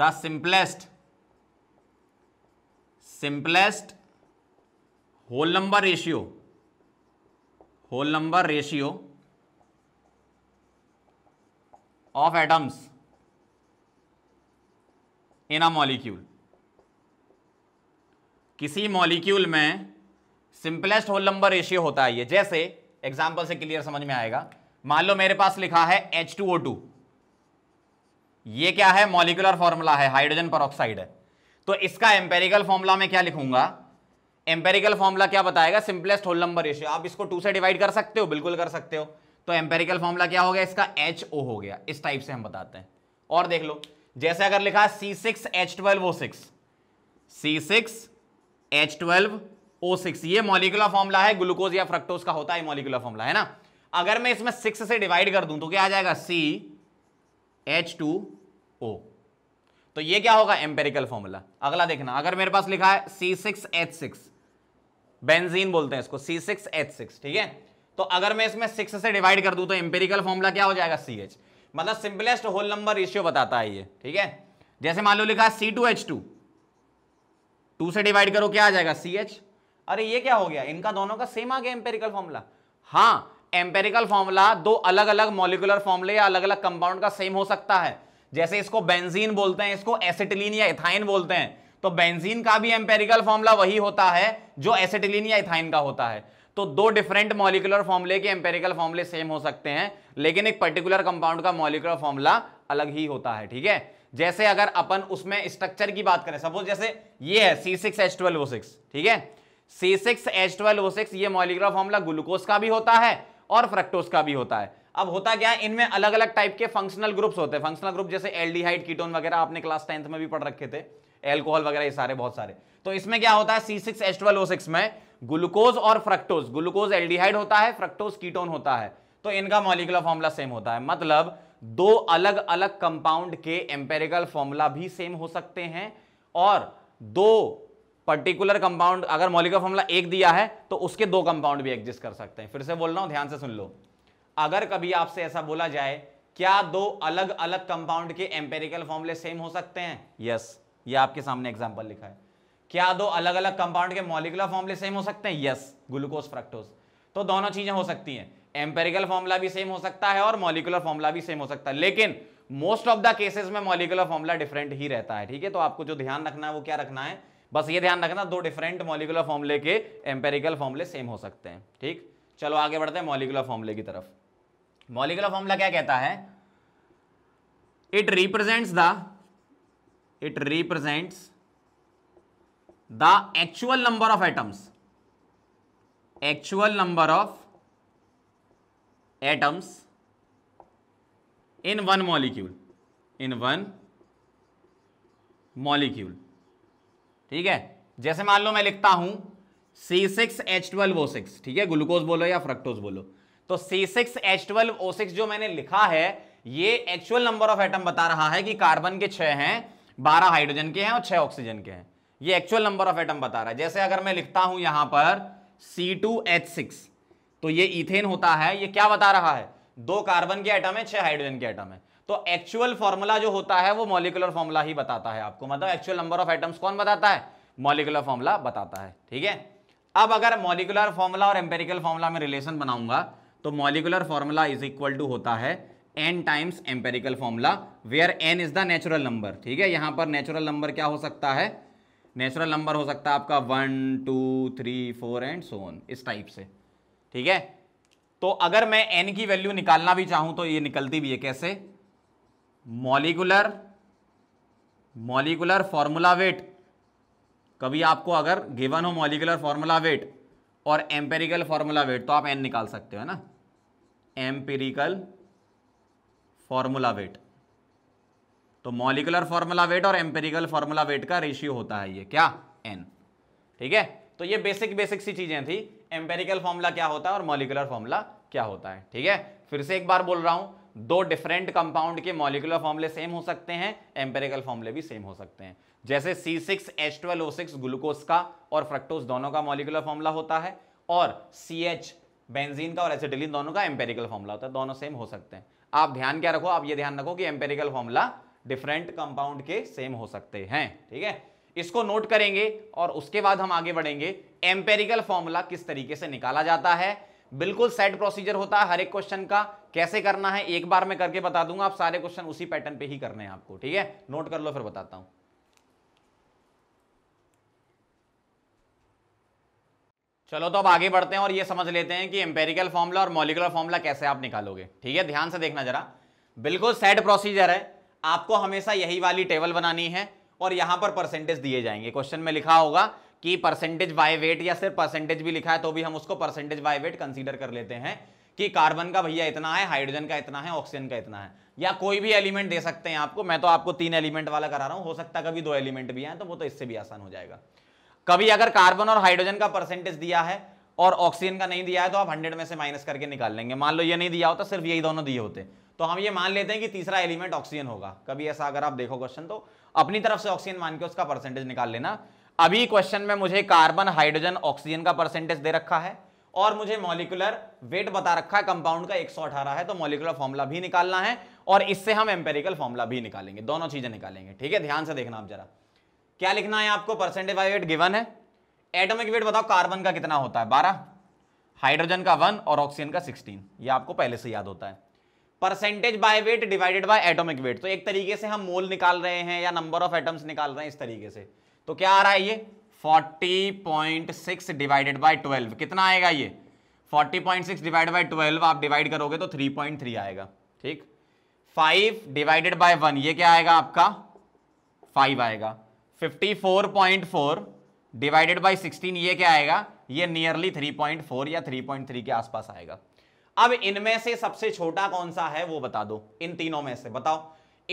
the simplest simplest whole number ratio whole number ratio of atoms in a molecule किसी मॉलिक्यूल में सिंपलेस्ट होल नंबर रेशियो होता है ये जैसे एग्जाम्पल से क्लियर समझ में आएगा मान लो मेरे पास लिखा है एच टू ओ टू ये क्या है मॉलिकुलर फॉर्मूला है हाइड्रोजन परोक्साइड है तो इसका एम्पेरिकल फॉर्मूला में क्या लिखूंगा एम्पेरिकल फॉर्मूला क्या बताएगा सिंपलेस्ट होल नंबर रेशियो आप इसको टू से डिवाइड कर सकते हो बिल्कुल कर सकते हो तो एम्पेरिकल फॉर्मूला क्या हो गया इसका एच ओ हो गया इस टाइप से हम बताते हैं और देख लो जैसे अगर लिखा C six H twelve O six C six H twelve six ये मॉलिकुलर फॉर्मुला है ग्लूकोज या फ्रक्टोज का होता है मॉलिकुलर फॉर्मुला है ना अगर मैं इसमें सिक्स से डिवाइड कर दूं तो क्या आ जाएगा सी एच टू ओ तो ये क्या होगा एम्पेरिकल फॉर्मूला अगला देखना अगर मेरे पास लिखा है C six H six benzene बोलते हैं इसको सी सिक्स एच सिक्स ठीक है तो अगर मैं इसमें सिक्स से डिवाइड कर दूं तो एम्पेरिकल फॉर्मूला क्या हो जाएगा सी एच मतलब सिंपलेस्ट होल नंबर रेशियो बताता है ये ठीक है जैसे मान लो लिखा है C two H two two से डिवाइड करो क्या आ जाएगा सी एच अरे ये क्या हो गया इनका दोनों का सेम आ गया एम्पेरिकल फॉर्मूला हाँ एम्पेरिकल फॉर्मूला दो अलग अलग मॉलिकुलर फॉर्मूले या अलग अलग कंपाउंड का सेम हो सकता है जैसे इसको बेंजीन बोलते हैं इसको एसिटिलीन या इथाइन बोलते हैं तो बेंजीन का भी एम्पेरिकल फॉर्मूला वही होता है जो एसिटिलीन या इथाइन का होता है तो दो डिफरेंट मॉलिकुलर फॉर्मूले के एम्पेरिकल फॉर्मूले सेम हो सकते हैं लेकिन एक पर्टिकुलर कंपाउंड का मॉलिकुलर फॉर्मूला अलग ही होता है ठीक है जैसे अगर अपन उसमें स्ट्रक्चर की बात करें सपोज जैसे ये है C six H twelve O six ठीक है C6H12O6 ये मॉलिकुलर फॉर्मूला ग्लूकोज का भी होता है और फ्रक्टोज का भी होता है अब होता क्या है इनमें अलग अलग टाइप के फंक्शनल ग्रुप्स होते हैं फंक्शनल ग्रुप जैसे एल्डिहाइड कीटोन वगैरह आपने क्लास टेंथ में भी पढ़ रखे थे एल्कोहल वगैरह ये सारे बहुत सारे तो इसमें क्या होता है C6H12O6 में ग्लूकोज और फ्रक्टोज ग्लूकोज एल्डिहाइड होता है फ्रक्टोज कीटोन होता है तो इनका मॉलिकुलर फॉर्मूला सेम होता है मतलब दो अलग अलग कंपाउंड के एम्पेरिकल फॉर्मूला भी सेम हो सकते हैं और दो पर्टिकुलर कंपाउंड अगर मौलिक फॉर्मूला एक दिया है तो उसके दो कंपाउंड भी एग्जिस्ट कर सकते हैं फिर से बोल रहा हूं ध्यान से सुन लो अगर कभी आपसे ऐसा बोला जाए क्या दो अलग अलग कंपाउंड के एम्पेरिकल फॉर्मूले सेम हो सकते हैं यस yes, ये आपके सामने एग्जाम्पल लिखा है क्या दो अलग अलग कंपाउंड के मॉलिकुलर फॉर्मूले सेम हो सकते हैं यस ग्लूकोज फ्रक्टोज तो दोनों चीजें हो सकती हैं एम्पेरिकल फॉर्मूला भी सेम हो सकता है और मॉलिकुलर फॉर्मूला भी सेम हो सकता है लेकिन मोस्ट ऑफ द केसेस में मॉलिकुलर फॉर्मूला डिफरेंट ही रहता है ठीक है तो आपको जो ध्यान रखना है वो क्या रखना है बस ये ध्यान रखना दो डिफरेंट मॉलिकुलर फॉर्मले के एम्पेरिकल फॉर्मले सेम हो सकते हैं ठीक चलो आगे बढ़ते हैं मॉलिकुलर फॉर्मले की तरफ मॉलिकुलर फॉर्मला क्या कहता है it represents the it represents the actual number of atoms actual number of atoms in one molecule in one molecule ठीक है जैसे मान लो मैं लिखता हूं C six H twelve O six ठीक है ग्लूकोज बोलो या फ्रक्टोज बोलो तो C six H twelve O six जो मैंने लिखा है ये एक्चुअल नंबर ऑफ एटम बता रहा है कि कार्बन के छह हैं बारह हाइड्रोजन के हैं और छह ऑक्सीजन के हैं ये एक्चुअल नंबर ऑफ एटम बता रहा है जैसे अगर मैं लिखता हूं यहां पर सी टू एच सिक्स तो ये इथेन होता है ये क्या बता रहा है दो कार्बन के एटम है छह हाइड्रोजन के एटम है तो एक्चुअल फॉर्मूला जो होता है वो मॉलिकुलर फॉर्मूला ही बताता है आपको मतलब एक्चुअल नंबर ऑफ एटम्स कौन बताता है मॉलिकुलर फॉर्मूला बताता है ठीक है अब अगर मॉलिकुलर फॉर्मूला और एम्पेरिकल फॉर्मूला में रिलेशन बनाऊंगा तो molecular formula is equal to होता है n times empirical formula where n is the natural number ठीक है यहां पर नेचुरल नंबर क्या हो सकता है नेचुरल नंबर हो सकता है आपका one two three four and so on इस टाइप से ठीक है तो अगर मैं एन की वैल्यू निकालना भी चाहूं तो ये निकलती भी है कैसे मॉलिकुलर मॉलिकुलर फॉर्मूला वेट कभी आपको अगर गिवन हो मॉलिकुलर फॉर्मूला वेट और एम्पेरिकल फॉर्मूला वेट तो आप एन निकाल सकते हो ना एम्पेरिकल फॉर्मूला वेट तो मॉलिकुलर फॉर्मूला वेट और एम्पेरिकल फॉर्मूला वेट का रेशियो होता है ये क्या एन ठीक है तो ये बेसिक बेसिक सी चीजें थी एम्पेरिकल फॉर्मूला क्या होता है और मॉलिकुलर फॉर्मूला क्या होता है ठीक है फिर से एक बार बोल रहा हूं दो डिफरेंट कंपाउंड के मॉलिकुलर फॉर्मले सेम हो सकते हैं एम्पेरिकल फॉर्मुले भी सेम हो सकते हैं जैसे C six H twelve O six glucose का और फ्रक्टोज दोनों का मॉलिकुलर फॉर्मूला होता है और सी एच बेंजीन का और एसिटिलिन दोनों का एम्पेरिकल फॉर्मूला होता है दोनों सेम हो सकते हैं आप ध्यान क्या रखो आप ये ध्यान रखो कि एम्पेरिकल फॉर्मुला डिफरेंट कंपाउंड के सेम हो सकते हैं ठीक है इसको नोट करेंगे और उसके बाद हम आगे बढ़ेंगे एम्पेरिकल फॉर्मूला किस तरीके से निकाला जाता है बिल्कुल सेट प्रोसीजर होता है हर एक क्वेश्चन का कैसे करना है एक बार में करके बता दूंगा आप सारे क्वेश्चन उसी पैटर्न पे ही करने हैं आपको ठीक है नोट कर लो फिर बताता हूं चलो तो अब आगे बढ़ते हैं और ये समझ लेते हैं कि एम्पेरिकल फॉर्मूला और मॉलिकुलर फॉर्मूला कैसे आप निकालोगे ठीक है ध्यान से देखना जरा बिल्कुल सेट प्रोसीजर है आपको हमेशा यही वाली टेबल बनानी है और यहां पर परसेंटेज दिए जाएंगे क्वेश्चन में लिखा होगा कि परसेंटेज बाय वेट या सिर्फ परसेंटेज भी लिखा है तो भी हम उसको परसेंटेज बाय वेट कंसीडर कर लेते हैं कि कार्बन का भैया इतना है हाइड्रोजन का इतना है ऑक्सीजन का इतना है या कोई भी एलिमेंट दे सकते हैं आपको मैं तो आपको तीन एलिमेंट वाला करा रहा हूं हो सकता है कभी दो एलिमेंट भी आए तो वो तो इससे भी आसान हो जाएगा कभी अगर कार्बन और हाइड्रोजन का परसेंटेज दिया है और ऑक्सीजन का नहीं दिया है तो आप हंड्रेड में से माइनस करके निकाल लेंगे मान लो ये नहीं दिया होता सिर्फ यही दोनों दिए होते तो हम ये मान लेते हैं कि तीसरा एलिमेंट ऑक्सीजन होगा कभी ऐसा अगर आप देखो क्वेश्चन तो अपनी तरफ से ऑक्सीजन मान के उसका परसेंटेज निकाल लेना अभी क्वेश्चन में मुझे कार्बन हाइड्रोजन ऑक्सीजन का परसेंटेज दे रखा है और मुझे मॉलिकुलर वेट बता रखा है कंपाउंड का 118 है तो मॉलिकुलर फॉर्मूला भी निकालना है और इससे हम एम्पेरिकल फॉर्मूला भी निकालेंगे दोनों चीजें निकालेंगे ठीक है ध्यान से देखना आप जरा क्या लिखना है आपको परसेंटेज बाई वेट गिवन है एटॉमिक वेट बताओ कार्बन का कितना होता है बारह हाइड्रोजन का वन और ऑक्सीजन का सिक्सटीन ये आपको पहले से याद होता है percentage by weight divided by atomic weight तो एक तरीके से हम मोल निकाल रहे हैं या नंबर ऑफ एटम्स निकाल रहे हैं इस तरीके से तो क्या आ रहा है ये 40.6 डिवाइडेड बाय 12 कितना आएगा ये 40.6 डिवाइडेड बाय 12 आप डिवाइड करोगे तो 3.3 आएगा ठीक 5 डिवाइडेड बाय 1 ये क्या आएगा आपका 5 आएगा 54.4 डिवाइडेड बाय 16 ये क्या आएगा ये नियरली 3.4 या 3.3 के आसपास आएगा अब इनमें से सबसे छोटा कौन सा है वो बता दो इन तीनों में से बताओ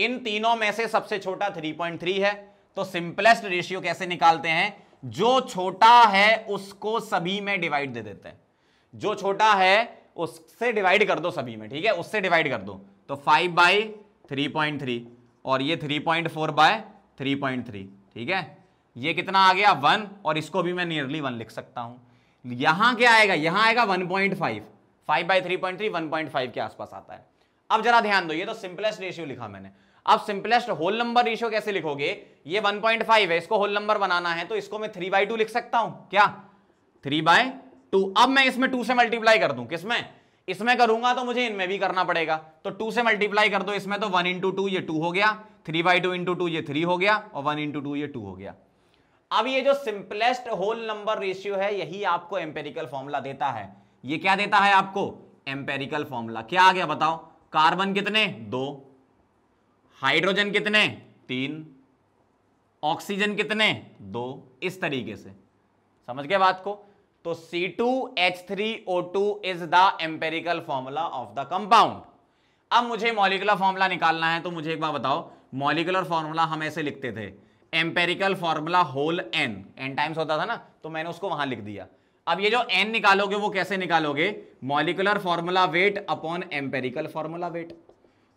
इन तीनों में से सबसे छोटा 3.3 है तो सिंपलेस्ट रेशियो कैसे निकालते हैं जो छोटा है उसको सभी में डिवाइड दे देते हैं जो छोटा है उससे डिवाइड कर दो सभी में ठीक है उससे डिवाइड कर दो तो five by three point three और ये three point four by three point three ठीक है ये कितना आ गया वन और इसको भी मैं नियरली वन लिख सकता हूं यहां क्या आएगा यहां आएगा one point five five by three point three one point five के आसपास आता है अब जरा ध्यान दो ये तो सिंपलेस्ट रेशियो लिखा मैंने अब सिंपलेस्ट होल नंबर रेशियो कैसे लिखोगे ये 1.5 है इसको होल नंबर बनाना है तो इसको मैं थ्री बाई लिख सकता हूं क्या थ्री बाय अब मैं इसमें टू से मल्टीप्लाई कर दू किसमें इसमें करूंगा तो मुझे इनमें भी करना पड़ेगा तो टू से मल्टीप्लाई कर दो इसमें तो वन इंटू टू ये टू हो गया three by two into two ये थ्री हो गया और वन इंटू टू ये टू हो गया अब ये जो सिंपलेस्ट होल नंबर रेशियो है यही आपको एम्पेरिकल फॉर्मूला देता है ये क्या देता है आपको एम्पेरिकल फॉर्मूला क्या आ गया बताओ कार्बन कितने दो हाइड्रोजन कितने तीन ऑक्सीजन कितने दो इस तरीके से समझ गया बात को तो C2H3O2 is the empirical formula of the compound अब मुझे मॉलिकुलर फॉर्मूला निकालना है तो मुझे एक बार बताओ मॉलिकुलर फॉर्मूला हम ऐसे लिखते थे empirical formula whole n n times होता था ना तो मैंने उसको वहां लिख दिया अब ये जो एन निकालोगे वो कैसे निकालोगे molecular formula weight upon empirical formula weight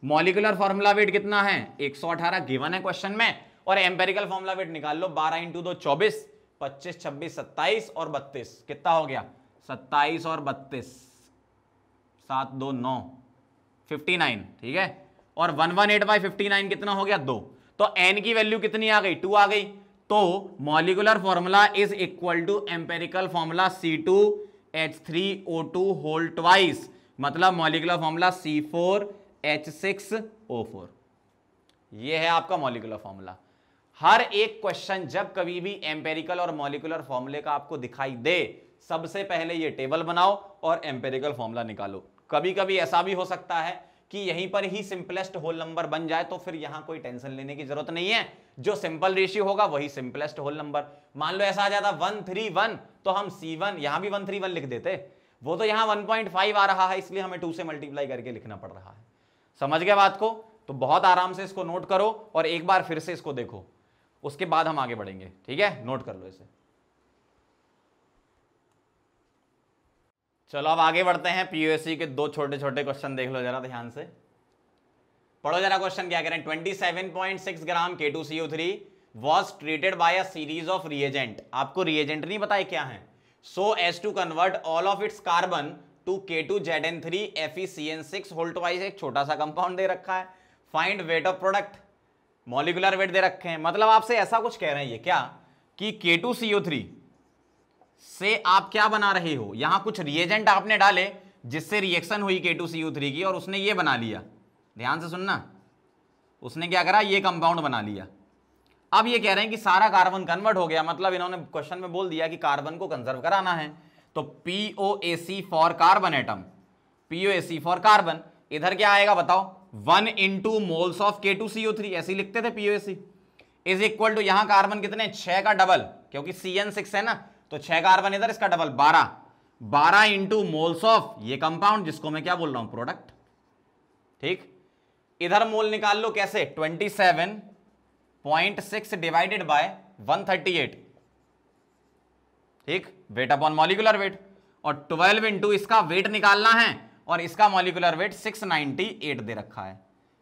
molecular formula weight कितना है 118 गिवन है क्वेश्चन में और एम्पेरिकल फॉर्मुला वेट निकाल लो 12 इंटू दो चौबीस पच्चीस छब्बीस सत्ताईस और बत्तीस कितना हो गया सत्ताईस और बत्तीस सात दो नौ फिफ्टी नाइन ठीक है और one one eight by fifty nine कितना हो गया दो तो एन की वैल्यू कितनी आ गई टू आ गई तो molecular formula is equal to empirical formula C two H three O two whole twice मतलब molecular formula C four H six O four यह है आपका मॉलिकुलर फॉर्मूला हर एक क्वेश्चन जब कभी भी एम्पेरिकल और मॉलिकुलर फॉर्मूले का आपको दिखाई दे सबसे पहले ये टेबल बनाओ और एम्पेरिकल फॉर्मूला निकालो कभी कभी ऐसा भी हो सकता है कि यहीं पर ही सिंपलेस्ट होल नंबर बन जाए तो फिर यहां कोई टेंशन लेने की जरूरत नहीं है जो सिंपल रेशियो होगा वही सिंपलेस्ट होल नंबर मान लो ऐसा आ जाता वन थ्री वन तो हम सी वन यहां भी वन थ्री वन लिख देते वो तो यहां वन पॉइंट फाइव आ रहा है इसलिए हमें टू से मल्टीप्लाई करके लिखना पड़ रहा है समझ गया बात को तो बहुत आराम से इसको नोट करो और एक बार फिर से इसको देखो उसके बाद हम आगे बढ़ेंगे ठीक है नोट कर लो इसे चलो अब आगे बढ़ते हैं पीयूएससी e के दो छोटे छोटे क्वेश्चन देख लो जरा ध्यान से पढ़ो जरा क्वेश्चन क्या कह रहे हैं twenty seven point six gram K two C U three was treated by a series of reagent आपको रिएजेंट नहीं बताए क्या है so S two convert all of its carbon to K two Z N three F E C N six होल्ट वाइज एक छोटा सा कंपाउंड दे रखा है find weight of product molecular weight दे रखे हैं मतलब आपसे ऐसा कुछ कह रहे हैं ये क्या कि के टू सी ओ थ्री से आप क्या बना रहे हो यहां कुछ रिएजेंट आपने डाले जिससे रिएक्शन हुई के टू सी ओ थ्री की और उसने ये बना लिया ध्यान से सुनना उसने क्या करा ये कंपाउंड बना लिया अब ये कह रहे हैं कि सारा कार्बन कन्वर्ट हो गया मतलब इन्होंने क्वेश्चन में बोल दिया कि कार्बन को कंजर्व कराना है तो P O A C for carbon atom P O A C for carbon इधर क्या आएगा बताओ one into moles of K two C O three ऐसे लिखते थे P O A C is equal to यहां कार्बन कितने छह का डबल क्योंकि सी एन सिक्स है ना तो छह कार्बन इधर इसका डबल बारह बारह इंटू मोल्स ऑफ ये कंपाउंड जिसको मैं क्या बोल रहा हूं प्रोडक्ट ठीक इधर मोल निकाल लो कैसे twenty seven point six divided by one thirty eight ठीक वेट अपॉन मॉलिकुलर वेट और 12 इंटू इसका वेट निकालना है और इसका मॉलिकुलर वेट 698 दे रखा है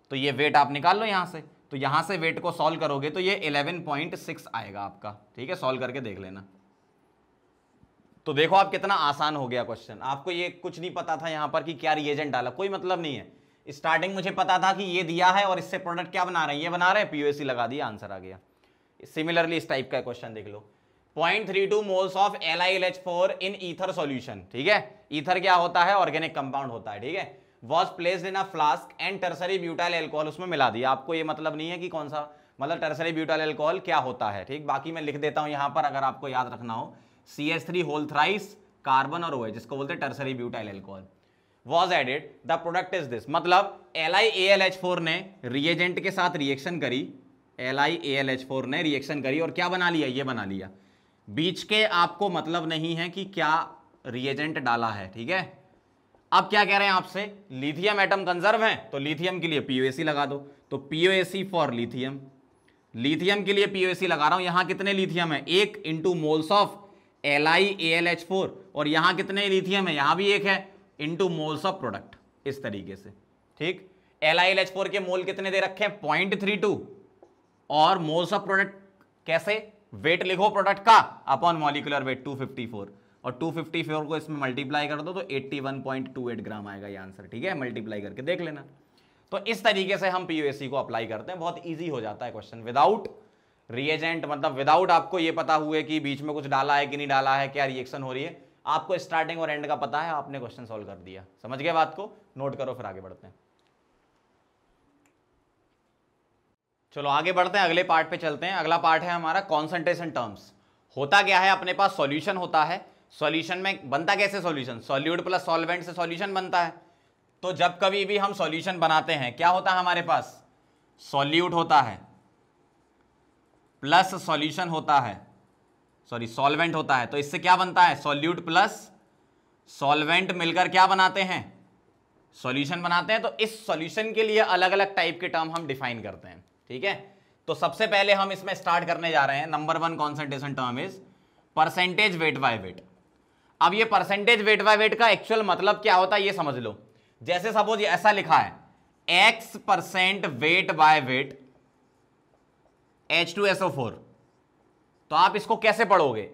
तो ये वेट आप निकाल लो यहाँ से तो यहाँ से वेट को सॉल्व करोगे तो ये 11.6 आएगा आपका ठीक है सॉल्व करके देख लेना तो देखो आप कितना आसान हो गया क्वेश्चन आपको ये कुछ नहीं पता था यहाँ पर कि क्या रिएजेंट डाला कोई मतलब नहीं है स्टार्टिंग मुझे पता था कि ये दिया है और इससे प्रोडक्ट क्या बना रहे हैं ये बना रहे हैं पीओएसी लगा दिया आंसर आ गया सिमिलरली इस टाइप का क्वेश्चन देख लो point three two moles of L I L H four in ether solution ठीक है ईथर क्या होता है ऑर्गेनिक कंपाउंड होता है ठीक है was place in a flask and tertiary butyl alcohol उसमें मिला दिया आपको ये मतलब नहीं है कि कौन सा मतलब टर्सरी ब्यूटाइल एल्कोहल क्या होता है ठीक बाकी मैं लिख देता हूँ यहाँ पर अगर आपको याद रखना हो C S three whole thrice carbon और ओ जिसको बोलते हैं tertiary butyl alcohol was added the product is this मतलब L I A L H four ने रिएजेंट के साथ रिएक्शन करी L I A L H four ने रिएक्शन करी और क्या बना लिया ये बना लिया बीच के आपको मतलब नहीं है कि क्या रिएजेंट डाला है ठीक है अब क्या कह रहे हैं आपसे लिथियम एटम कंजर्व है तो लिथियम के लिए पीओएसी लगा दो तो पीओएसी फॉर लिथियम लिथियम के लिए पीओएसी लगा रहा हूं यहां कितने लिथियम है एक into moles of L I A L H four और यहां कितने लिथियम है यहां भी एक है इंटू मोल्स ऑफ प्रोडक्ट इस तरीके से ठीक L I L H four के मोल कितने दे रखे हैं पॉइंट थ्री टू और मोल्स ऑफ प्रोडक्ट कैसे वेट लिखो प्रोडक्ट का अपॉन मॉलिकुलर वेट 254 और 254 को इसमें मल्टीप्लाई कर दो तो 81.28 ग्राम आएगा ये आंसर ठीक है मल्टीप्लाई करके देख लेना तो इस तरीके से हम पी को अप्लाई करते हैं बहुत ईजी हो जाता है क्वेश्चन विदाउट रिएजेंट मतलब विदाउट आपको ये पता हुए कि बीच में कुछ डाला है कि नहीं डाला है क्या रिएक्शन हो रही है आपको स्टार्टिंग और एंड का पता है आपने क्वेश्चन सॉल्व कर दिया समझ गए बात को नोट करो फिर आगे बढ़ते हैं चलो आगे बढ़ते हैं अगले पार्ट पे चलते हैं अगला पार्ट है हमारा कॉन्सेंट्रेशन टर्म्स होता क्या है अपने पास सॉल्यूशन होता है सॉल्यूशन में बनता कैसे सॉल्यूशन सॉल्यूड प्लस सॉल्वेंट से सॉल्यूशन बनता है तो जब कभी भी हम सॉल्यूशन बनाते हैं क्या होता है हमारे पास सॉल्यूट होता है प्लस सॉल्यूशन होता है सॉरी सॉल्वेंट होता है तो इससे क्या बनता है सॉल्यूट प्लस सॉल्वेंट मिलकर क्या बनाते हैं सॉल्यूशन बनाते हैं तो इस सॉल्यूशन के लिए अलग अलग टाइप के टर्म हम डिफाइन करते हैं ठीक है तो सबसे पहले हम इसमें स्टार्ट करने जा रहे हैं number one concentration term is percentage weight by weight अब ये परसेंटेज वेट बाय वेट का एक्चुअल मतलब क्या होता है ये समझ लो जैसे सपोज ऐसा लिखा है X percent weight by weight H two SO four तो आप इसको कैसे पढ़ोगे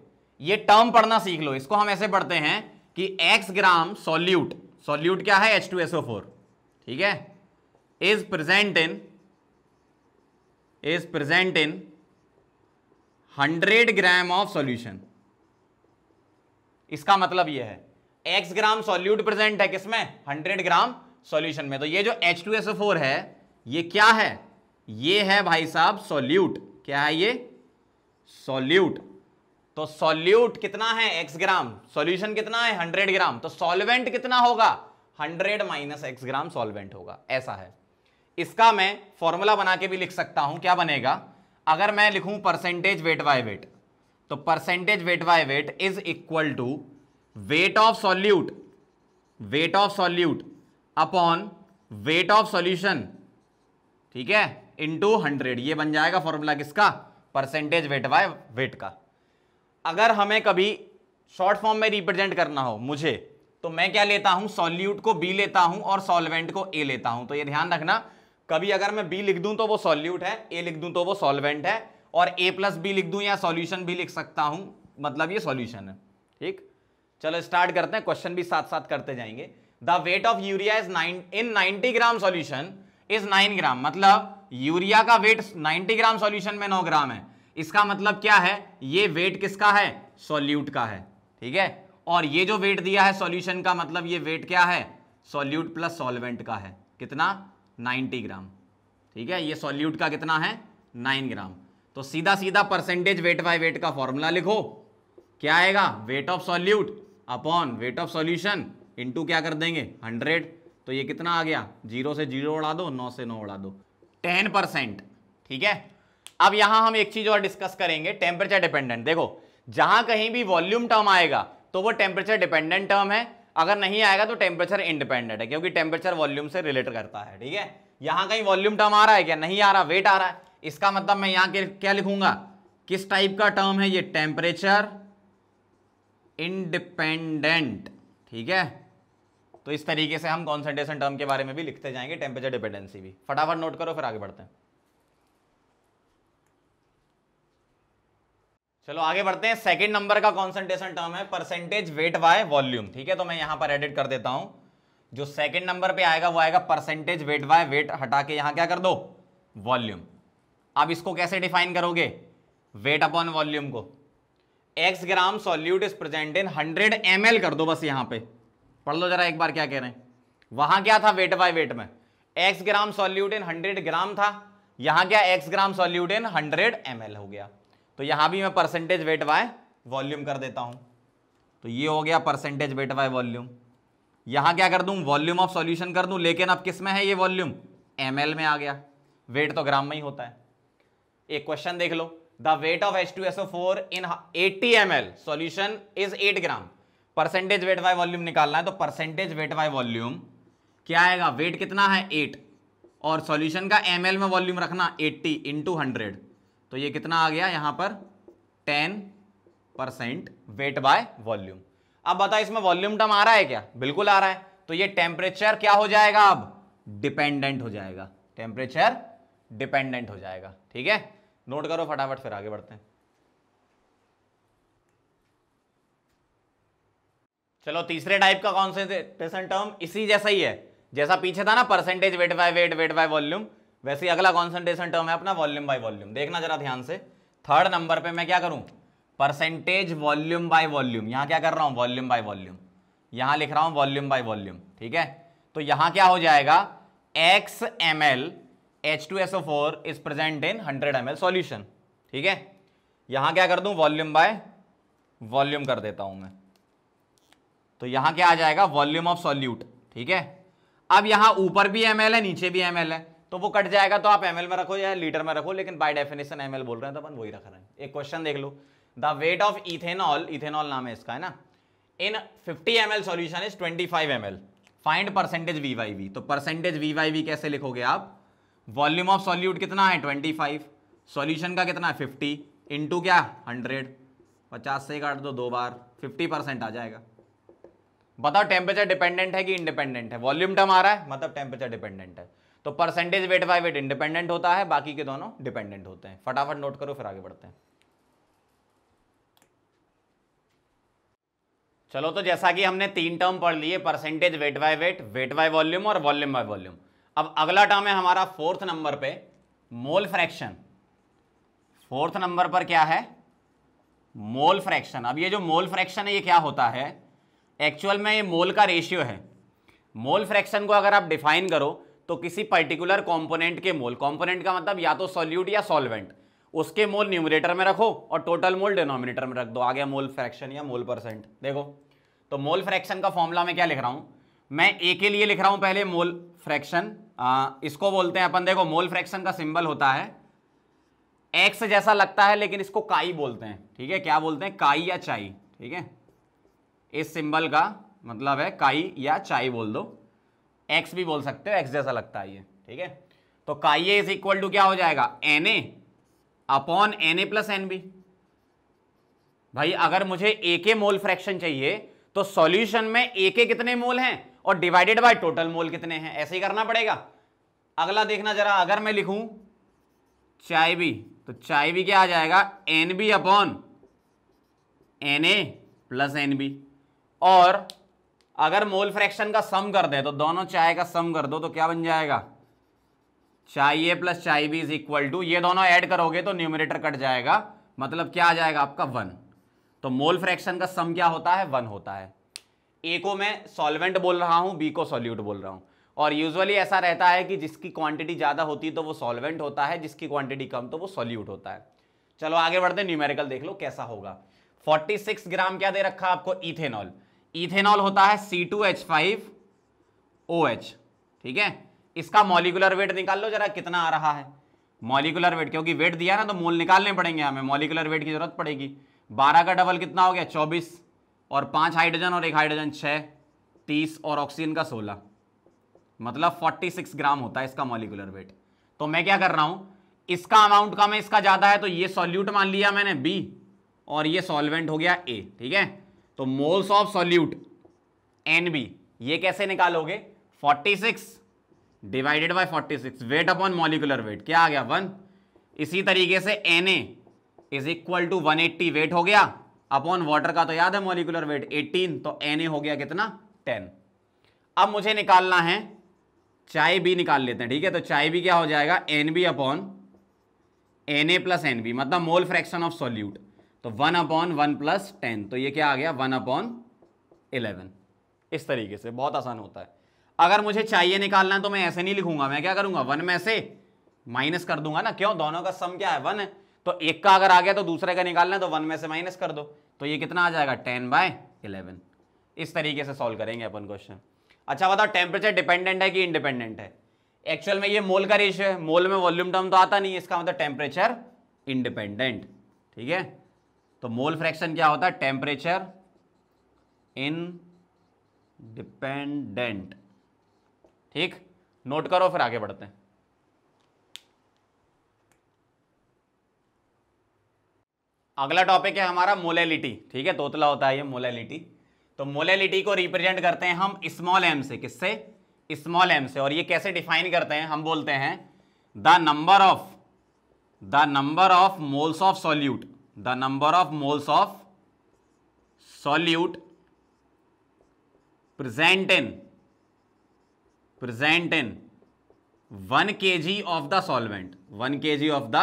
ये टर्म पढ़ना सीख लो इसको हम ऐसे पढ़ते हैं कि x ग्राम सॉल्यूट सॉल्यूट क्या है H2SO4 ठीक है is present in is present in 100 gram of solution इसका मतलब यह है x ग्राम सॉल्यूट प्रेजेंट है किसमें 100 ग्राम सॉल्यूशन में तो ये जो H2SO4 है ये क्या है ये है भाई साहब सॉल्यूट क्या है ये सॉल्यूट तो सॉल्यूट कितना है x ग्राम सॉल्यूशन कितना है 100 ग्राम तो सॉल्वेंट कितना होगा 100 माइनस एक्स ग्राम सॉल्वेंट होगा ऐसा है इसका मैं फॉर्मूला बना के भी लिख सकता हूं क्या बनेगा अगर मैं लिखूं परसेंटेज वेट बाय वेट तो percentage weight by weight is equal to weight of solute weight of solute upon weight of solution ठीक है इनटू हंड्रेड ये बन जाएगा फॉर्मूला किसका परसेंटेज वेट बाय वेट का अगर हमें कभी शॉर्ट फॉर्म में रिप्रेजेंट करना हो मुझे तो मैं क्या लेता हूं सॉल्यूट को बी लेता हूं और सॉल्वेंट को ए लेता हूं तो ये ध्यान रखना कभी अगर मैं बी लिख दूं तो वो सॉल्यूट है ए लिख दूं तो वो सॉल्वेंट है और ए प्लस बी लिख दूं या सॉल्यूशन भी लिख सकता हूं मतलब ये सॉल्यूशन है ठीक चलो स्टार्ट करते हैं क्वेश्चन भी साथ साथ करते जाएंगे the weight of urea is nine in ninety gram solution is nine gram मतलब यूरिया का वेट नाइनटी ग्राम सोल्यूशन में नौ ग्राम है इसका मतलब क्या है ये वेट किसका है सोल्यूट का है ठीक है और ये जो वेट दिया है सॉल्यूशन का मतलब ये वेट क्या है सॉल्यूट प्लस सॉल्वेंट का है कितना 90 ग्राम ठीक है ये सॉल्यूट का कितना है 9 ग्राम तो सीधा सीधा परसेंटेज वेट बाय वेट का फॉर्मूला लिखो क्या आएगा weight of solute upon weight of solution into क्या कर देंगे 100 तो ये कितना आ गया जीरो से जीरो उड़ा दो नौ से नौ उड़ा दो टेन परसेंट ठीक है अब यहां हम एक चीज और डिस्कस करेंगे टेम्परेचर डिपेंडेंट देखो जहां कहीं भी वॉल्यूम टर्म आएगा तो वो टेम्परेचर डिपेंडेंट टर्म है अगर नहीं आएगा तो टेम्परेचर इंडिपेंडेंट है क्योंकि टेम्परेचर वॉल्यूम से रिलेट करता है ठीक है यहाँ कहीं वॉल्यूम टर्म आ रहा है क्या नहीं आ रहा वेट आ रहा है इसका मतलब मैं यहाँ क्या लिखूंगा किस टाइप का टर्म है ये टेम्परेचर इंडिपेंडेंट ठीक है तो इस तरीके से हम कॉन्सेंट्रेशन टर्म के बारे में भी लिखते जाएंगे टेम्परेचर डिपेंडेंसी भी फटाफट नोट करो फिर आगे बढ़ते हैं चलो आगे बढ़ते हैं सेकंड नंबर का कॉन्सेंट्रेशन टर्म है परसेंटेज वेट बाय वॉल्यूम ठीक है तो मैं यहां पर एडिट कर देता हूं जो सेकंड नंबर पे आएगा वो आएगा परसेंटेज वेट बाय वेट हटा के यहां क्या कर दो वॉल्यूम अब इसको कैसे डिफाइन करोगे वेट अपॉन वॉल्यूम को X gram solute is present in hundred M कर दो बस यहां पे पढ़ लो जरा एक बार क्या कह रहे हैं वहां क्या था वेट बाय वेट में X gram solute in hundred gram था यहां क्या X gram solute in hundred M हो गया तो यहाँ भी मैं परसेंटेज वेट बाय वॉल्यूम कर देता हूँ तो ये हो गया परसेंटेज वेट बाय वॉल्यूम यहाँ क्या कर दूं वॉल्यूम ऑफ सॉल्यूशन कर दूं लेकिन अब किस में है ये वॉल्यूम एम में आ गया वेट तो ग्राम में ही होता है एक क्वेश्चन देख लो the weight of H two S O four in eighty M L solution is eight gram percentage weight by volume निकालना है तो परसेंटेज वेट बाय वॉल्यूम क्या आएगा वेट कितना है एट और सॉल्यूशन का एम में वॉल्यूम रखना एट्टी इंटू हंड्रेड तो ये कितना आ गया यहां पर ten percent weight by volume अब बताओ इसमें वॉल्यूम टर्म आ रहा है क्या बिल्कुल आ रहा है तो ये टेम्परेचर क्या हो जाएगा अब डिपेंडेंट हो जाएगा टेम्परेचर डिपेंडेंट हो जाएगा ठीक है नोट करो फटाफट फिर आगे बढ़ते हैं चलो तीसरे टाइप का से टर्म इसी जैसा ही है जैसा पीछे था ना percentage weight by weight weight by volume वैसे ही अगला कॉन्सेंट्रेशन टर्म है अपना वॉल्यूम बाय वॉल्यूम देखना जरा ध्यान से थर्ड नंबर पे मैं क्या करूं परसेंटेज वॉल्यूम बाय वॉल्यूम यहाँ क्या कर रहा हूँ वॉल्यूम बाय वॉल्यूम यहाँ लिख रहा हूँ वॉल्यूम बाय वॉल्यूम ठीक है तो यहाँ क्या हो जाएगा X M L H two S O four is present in hundred M L solution ठीक है यहाँ क्या कर दूँ वॉल्यूम बाय वॉल्यूम कर देता हूँ मैं तो यहाँ क्या आ जाएगा वॉल्यूम ऑफ सॉल्यूट ठीक है अब यहाँ ऊपर भी एम एल है नीचे भी एम एल है तो वो कट जाएगा तो आप एम में रखो या लीटर में रखो लेकिन बाई डेफिनेशन एम बोल रहे हैं तो अपन वही रख रहे हैं एक क्वेश्चन देख लो the weight of ethanol ethanol नाम है इसका है ना in 50 M L solution is twenty five M L find percentage V Y V तो परसेंटेज वी वाई वी कैसे लिखोगे आप वॉल्यूम ऑफ सॉल्यूट कितना है 25 सोल्यूशन का कितना है 50 इंटू क्या 100 50 से काट दो दो बार 50 परसेंट आ जाएगा बताओ टेम्परेचर डिपेंडेंट है कि इंडिपेंडेंट है वॉल्यूम टर्म आ रहा है मतलब टेम्परेचर डिपेंडेंट है तो percentage weight by weight independent होता है बाकी के दोनों डिपेंडेंट होते हैं फटाफट नोट करो फिर आगे बढ़ते हैं चलो तो जैसा कि हमने तीन टर्म पढ़ लिए percentage weight by weight weight by volume और वॉल्यूम बाय वॉल्यूम अब अगला टर्म है हमारा फोर्थ नंबर पे मोल फ्रैक्शन फोर्थ नंबर पर क्या है मोल फ्रैक्शन अब ये जो मोल फ्रैक्शन है ये क्या होता है एक्चुअल में ये मोल का रेशियो है मोल फ्रैक्शन को अगर आप डिफाइन करो तो किसी पर्टिकुलर कंपोनेंट के मोल कंपोनेंट का मतलब या तो सॉल्यूट या सॉल्वेंट उसके मोल न्यूमरेटर में रखो और टोटल मोल डिनोमिनेटर में रख दो आ गया मोल फ्रैक्शन या मोल परसेंट देखो तो मोल फ्रैक्शन का फॉर्मूला मैं क्या लिख रहा हूँ मैं ए के लिए लिख रहा हूँ पहले मोल फ्रैक्शन इसको बोलते हैं अपन देखो मोल फ्रैक्शन का सिंबल होता है एक्स जैसा लगता है लेकिन इसको काई बोलते हैं ठीक है क्या बोलते हैं काई या चाई ठीक है इस सिंबल का मतलब है काई या चाई बोल दो एक्स भी बोल सकते हो एक्स जैसा लगता है ये ठीक है तो काइए इज इक्वल टू क्या हो जाएगा N A upon N A plus N B भाई अगर मुझे ए के मोल फ्रैक्शन चाहिए तो सॉल्यूशन में ए के कितने मोल हैं और डिवाइडेड बाय टोटल मोल कितने हैं ऐसे ही करना पड़ेगा अगला देखना जरा अगर मैं लिखूं चाय भी तो चाय भी क्या आ जाएगा N B upon N A plus N B और अगर मोल फ्रैक्शन का सम कर दे तो दोनों चाय का सम कर दो तो क्या बन जाएगा chi A plus chi B is equal to ये दोनों ऐड करोगे तो न्यूमिनेटर कट जाएगा मतलब क्या आ जाएगा आपका वन तो मोल फ्रैक्शन का सम क्या होता है वन होता है ए को मैं सॉल्वेंट बोल रहा हूँ बी को सॉल्यूट बोल रहा हूँ और यूजुअली ऐसा रहता है कि जिसकी क्वांटिटी ज़्यादा होती तो वो सॉल्वेंट होता है जिसकी क्वांटिटी कम तो वो सॉल्यूट होता है चलो आगे बढ़ते न्यूमेरिकल देख लो कैसा होगा 46 ग्राम क्या दे रखा आपको इथेनॉल इथेनॉल होता है C two H five O H ठीक है इसका मॉलिकुलर वेट निकाल लो जरा कितना आ रहा है मॉलिकुलर वेट क्योंकि वेट दिया ना तो मोल निकालने पड़ेंगे हमें मॉलिकुलर वेट की जरूरत पड़ेगी बारह का डबल कितना हो गया चौबीस और पांच हाइड्रोजन और एक हाइड्रोजन छः तीस और ऑक्सीजन का सोलह मतलब फोर्टी सिक्स ग्राम होता है इसका मॉलिकुलर वेट तो मैं क्या कर रहा हूँ इसका अमाउंट कम है इसका ज़्यादा है तो ये सॉल्यूट मान लिया मैंने बी और ये सॉल्वेंट हो गया ए ठीक है तो moles of solute N B ये कैसे निकालोगे 46 divided by 46 weight upon molecular weight क्या आ गया वन इसी तरीके से N A is equal to one eighty weight हो गया अपॉन वाटर का तो याद है मॉलिकुलर वेट 18 तो एन ए हो गया कितना 10 अब मुझे निकालना है चाय बी निकाल लेते हैं ठीक है तो चाय बी क्या हो जाएगा N B upon N A plus N B मतलब मोल फ्रैक्शन ऑफ सॉल्यूट तो one upon one plus ten तो ये क्या आ गया वन अपॉन इलेवन इस तरीके से बहुत आसान होता है अगर मुझे चाहिए निकालना है तो मैं ऐसे नहीं लिखूंगा मैं क्या करूंगा वन में से माइनस कर दूंगा ना क्यों दोनों का सम क्या है वन है तो एक का अगर आ गया तो दूसरे का निकालना है तो वन में से माइनस कर दो तो ये कितना आ जाएगा टेन बाय इलेवन इस तरीके से सॉल्व करेंगे अपन क्वेश्चन अच्छा बताओ टेम्परेचर डिपेंडेंट है कि इंडिपेंडेंट है एक्चुअल में ये मोल का रेशियो है मोल में वॉल्यूम टर्म तो आता नहीं इसका मतलब टेम्परेचर इंडिपेंडेंट ठीक है तो मोल फ्रैक्शन क्या होता है टेम्परेचर इन डिपेंडेंट ठीक नोट करो फिर आगे बढ़ते हैं अगला टॉपिक है हमारा मोलेलिटी ठीक है तोतला होता है ये मोलेलिटी तो मोलेलिटी को रिप्रेजेंट करते हैं हम स्मॉल एम से किससे स्मॉल एम से और ये कैसे डिफाइन करते हैं हम बोलते हैं the number of the number of moles of solute number of moles of solute present in present in one K G of the solvent one K G of the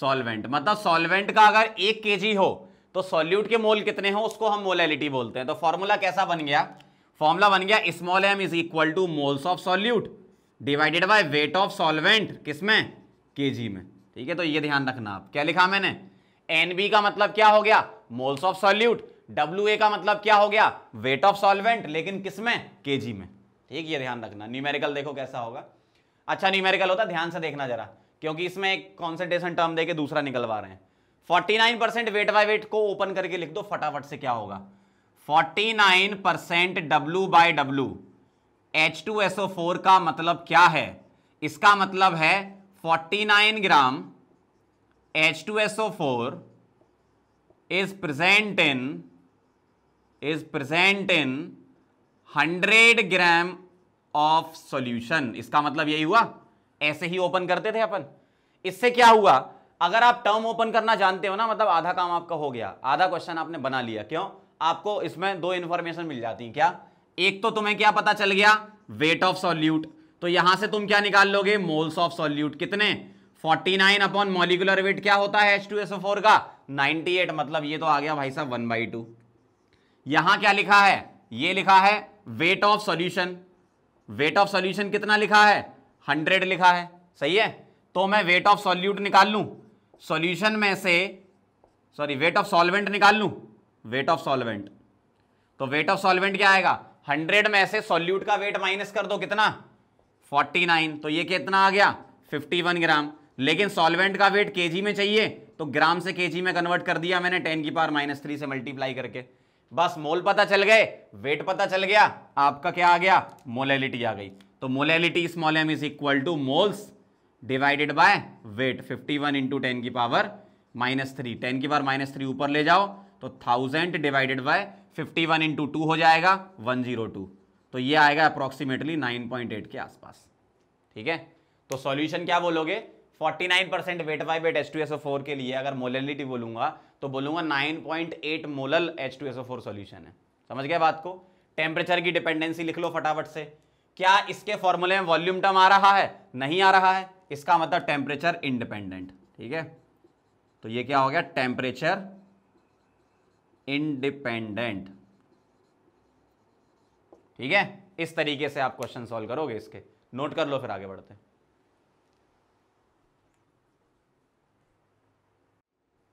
solvent मतलब solvent का अगर एक के जी हो तो solute के mole कितने हो उसको हम मोलैलिटी बोलते हैं तो फॉर्मूला कैसा बन गया फॉर्मूला बन गया small M is equal to moles of solute divided by weight of solvent किसमें जी में ठीक है तो ये ध्यान रखना आप क्या लिखा मैंने बी का मतलब क्या हो गया मोल्स ऑफ सॉल्यूट डब्ल्यू का मतलब क्या हो गया वेट ऑफ सॉल्वेंट लेकिन किसमें जी में ठीक ये ध्यान रखना न्यूमेरिकल देखो कैसा होगा अच्छा न्यूमेरिकल होता ध्यान से देखना जरा क्योंकि इसमें एक कॉन्सेंट्रेशन टर्म देके दूसरा निकलवा रहे हैं 49 परसेंट वेट बाय वेट को ओपन करके लिख दो फटाफट से क्या होगा 49 percent W by W H two S O four का मतलब क्या है इसका मतलब है 49 gram H2SO4 is present in is present in 100 gram of solution इसका मतलब यही हुआ ऐसे ही ओपन करते थे अपन इससे क्या हुआ अगर आप टर्म ओपन करना जानते हो ना मतलब आधा काम आपका हो गया आधा क्वेश्चन आपने बना लिया क्यों आपको इसमें दो इंफॉर्मेशन मिल जाती है क्या एक तो तुम्हें क्या पता चल गया वेट ऑफ सॉल्यूट तो यहां से तुम क्या निकाल लोगे मोल्स ऑफ सॉल्यूट कितने 49 नाइन अपॉन मोलिकुलर वेट क्या होता है H2SO4 का 98 मतलब ये तो आ गया भाई साहब वन बाई टू यहां क्या लिखा है ये लिखा है weight of solution weight of solution कितना लिखा है 100 लिखा है सही है तो मैं वेट ऑफ सॉल्यूट निकाल लूं सॉल्यूशन में से सॉरी वेट ऑफ सॉल्वेंट निकाल लूं वेट ऑफ सॉल्वेंट तो वेट ऑफ सॉल्वेंट क्या आएगा 100 में से सॉल्यूट का वेट माइनस कर दो कितना 49 तो ये कितना आ गया 51 ग्राम लेकिन सॉल्वेंट का वेट जी में चाहिए तो ग्राम से जी में कन्वर्ट कर दिया मैंने 10 की पावर माइनस थ्री से मल्टीप्लाई करके बस मोल पता चल गए वेट पता चल गया आपका क्या आ गया मोलेलिटी आ गई तो molality small M is equal to moles divided by weight 51 one into ten की पावर माइनस थ्री टेन की पावर माइनस थ्री ऊपर ले जाओ तो thousand divided by fifty one into two हो जाएगा टू तो ये आएगा अप्रोक्सीमेटली 9.8 के आसपास ठीक है तो सॉल्यूशन क्या बोलोगे 49 percent weight by weight four के लिए अगर मोलिटी बोलूंगा तो बोलूंगा 9.8 मोलल H2SO4 सॉल्यूशन है समझ गया बात को टेम्परेचर की डिपेंडेंसी लिख लो फटाफट से क्या इसके फॉर्मूले में वॉल्यूम टर्म आ रहा है नहीं आ रहा है इसका मतलब टेम्परेचर इंडिपेंडेंट ठीक है तो ये क्या हो गया टेम्परेचर इंडिपेंडेंट ठीक है इस तरीके से आप क्वेश्चन सॉल्व करोगे इसके नोट कर लो फिर आगे बढ़ते हैं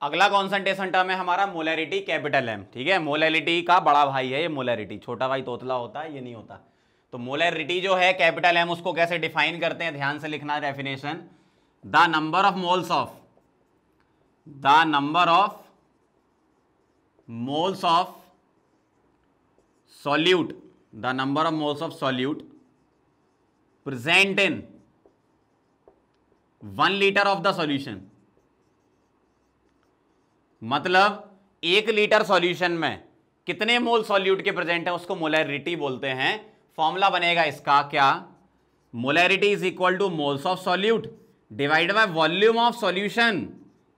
अगला कॉन्सेंट्रेशन टर्म है हमारा मोलैरिटी कैपिटल एम ठीक है मोलैरिटी का बड़ा भाई है ये मोलैरिटी छोटा भाई तोतला होता है ये नहीं होता तो मोलैरिटी जो है कैपिटल एम उसको कैसे डिफाइन करते हैं ध्यान से लिखना definition the number of moles of the number of moles of solute the number of moles of solute present in 1 litre of the solution मतलब एक लीटर सॉल्यूशन में कितने मोल सॉल्यूट के प्रेजेंट है उसको मोलैरिटी बोलते हैं फॉर्मूला बनेगा इसका क्या molarity is equal to moles of solute divide by volume of solution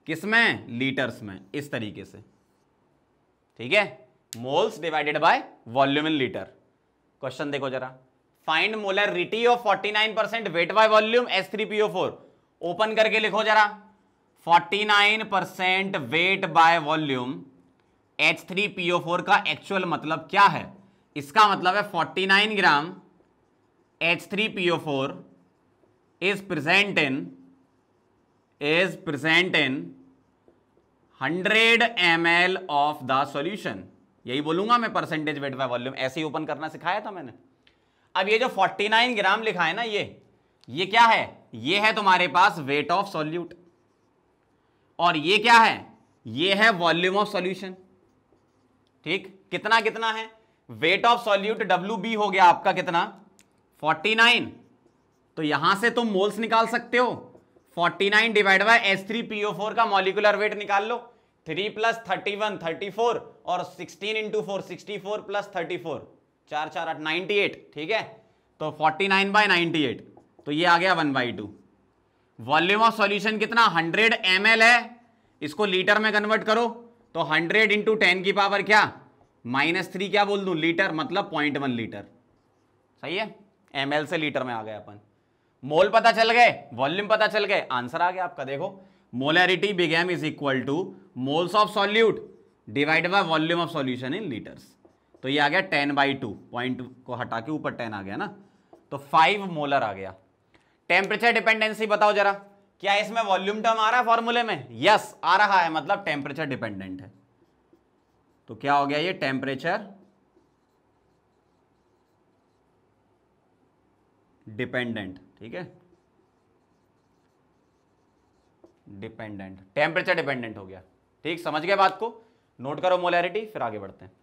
किसमें लीटर्स में इस तरीके से ठीक है moles divided by volume in litre question देखो जरा find molarity of 49 percent weight by volume S three O four open करके लिखो जरा 49 percent weight by volume H three PO four का एक्चुअल मतलब क्या है इसका मतलब है 49 gram H three O four is present in is present in 100 ml of the solution यही बोलूंगा मैं परसेंटेज वेट बाय वॉल्यूम ऐसे ही ओपन करना सिखाया था मैंने अब ये जो 49 ग्राम लिखा है ना ये ये क्या है ये है तुम्हारे पास वेट ऑफ सॉल्यूट और ये क्या है ये है वॉल्यूम ऑफ सॉल्यूशन ठीक कितना कितना है weight of solute W B हो गया आपका कितना 49 तो यहां से तुम मोल्स निकाल सकते हो 49 nine divide by S three PO four का मॉलिकुलर वेट निकाल लो three plus thirty one thirty four और sixteen into four sixty four plus thirty four चार चार आठ नाइन्टी एट ठीक है तो forty nine by ninety eight तो ये आ गया one by two volume of solution कितना हंड्रेड एम है इसको लीटर में कन्वर्ट करो तो हंड्रेड इंटू टेन की पावर क्या माइनस थ्री क्या बोल दूँ लीटर मतलब पॉइंट वन लीटर सही है एम से लीटर में आ गए अपन मोल पता चल गए वॉल्यूम पता चल गए आंसर आ गया आपका देखो molarity M is equal to moles of solute divide by volume of solution in litres तो ये आ गया टेन बाई टू पॉइंट को हटा के ऊपर टेन आ गया ना तो फाइव मोलर आ गया टेम्परेचर डिपेंडेंसी बताओ जरा क्या इसमें वॉल्यूम टर्म आ रहा है फॉर्मूले में यस आ रहा है मतलब टेम्परेचर डिपेंडेंट है तो क्या हो गया ये टेम्परेचर डिपेंडेंट ठीक है डिपेंडेंट टेम्परेचर डिपेंडेंट हो गया ठीक समझ गए बात को नोट करो मोलैरिटी फिर आगे बढ़ते हैं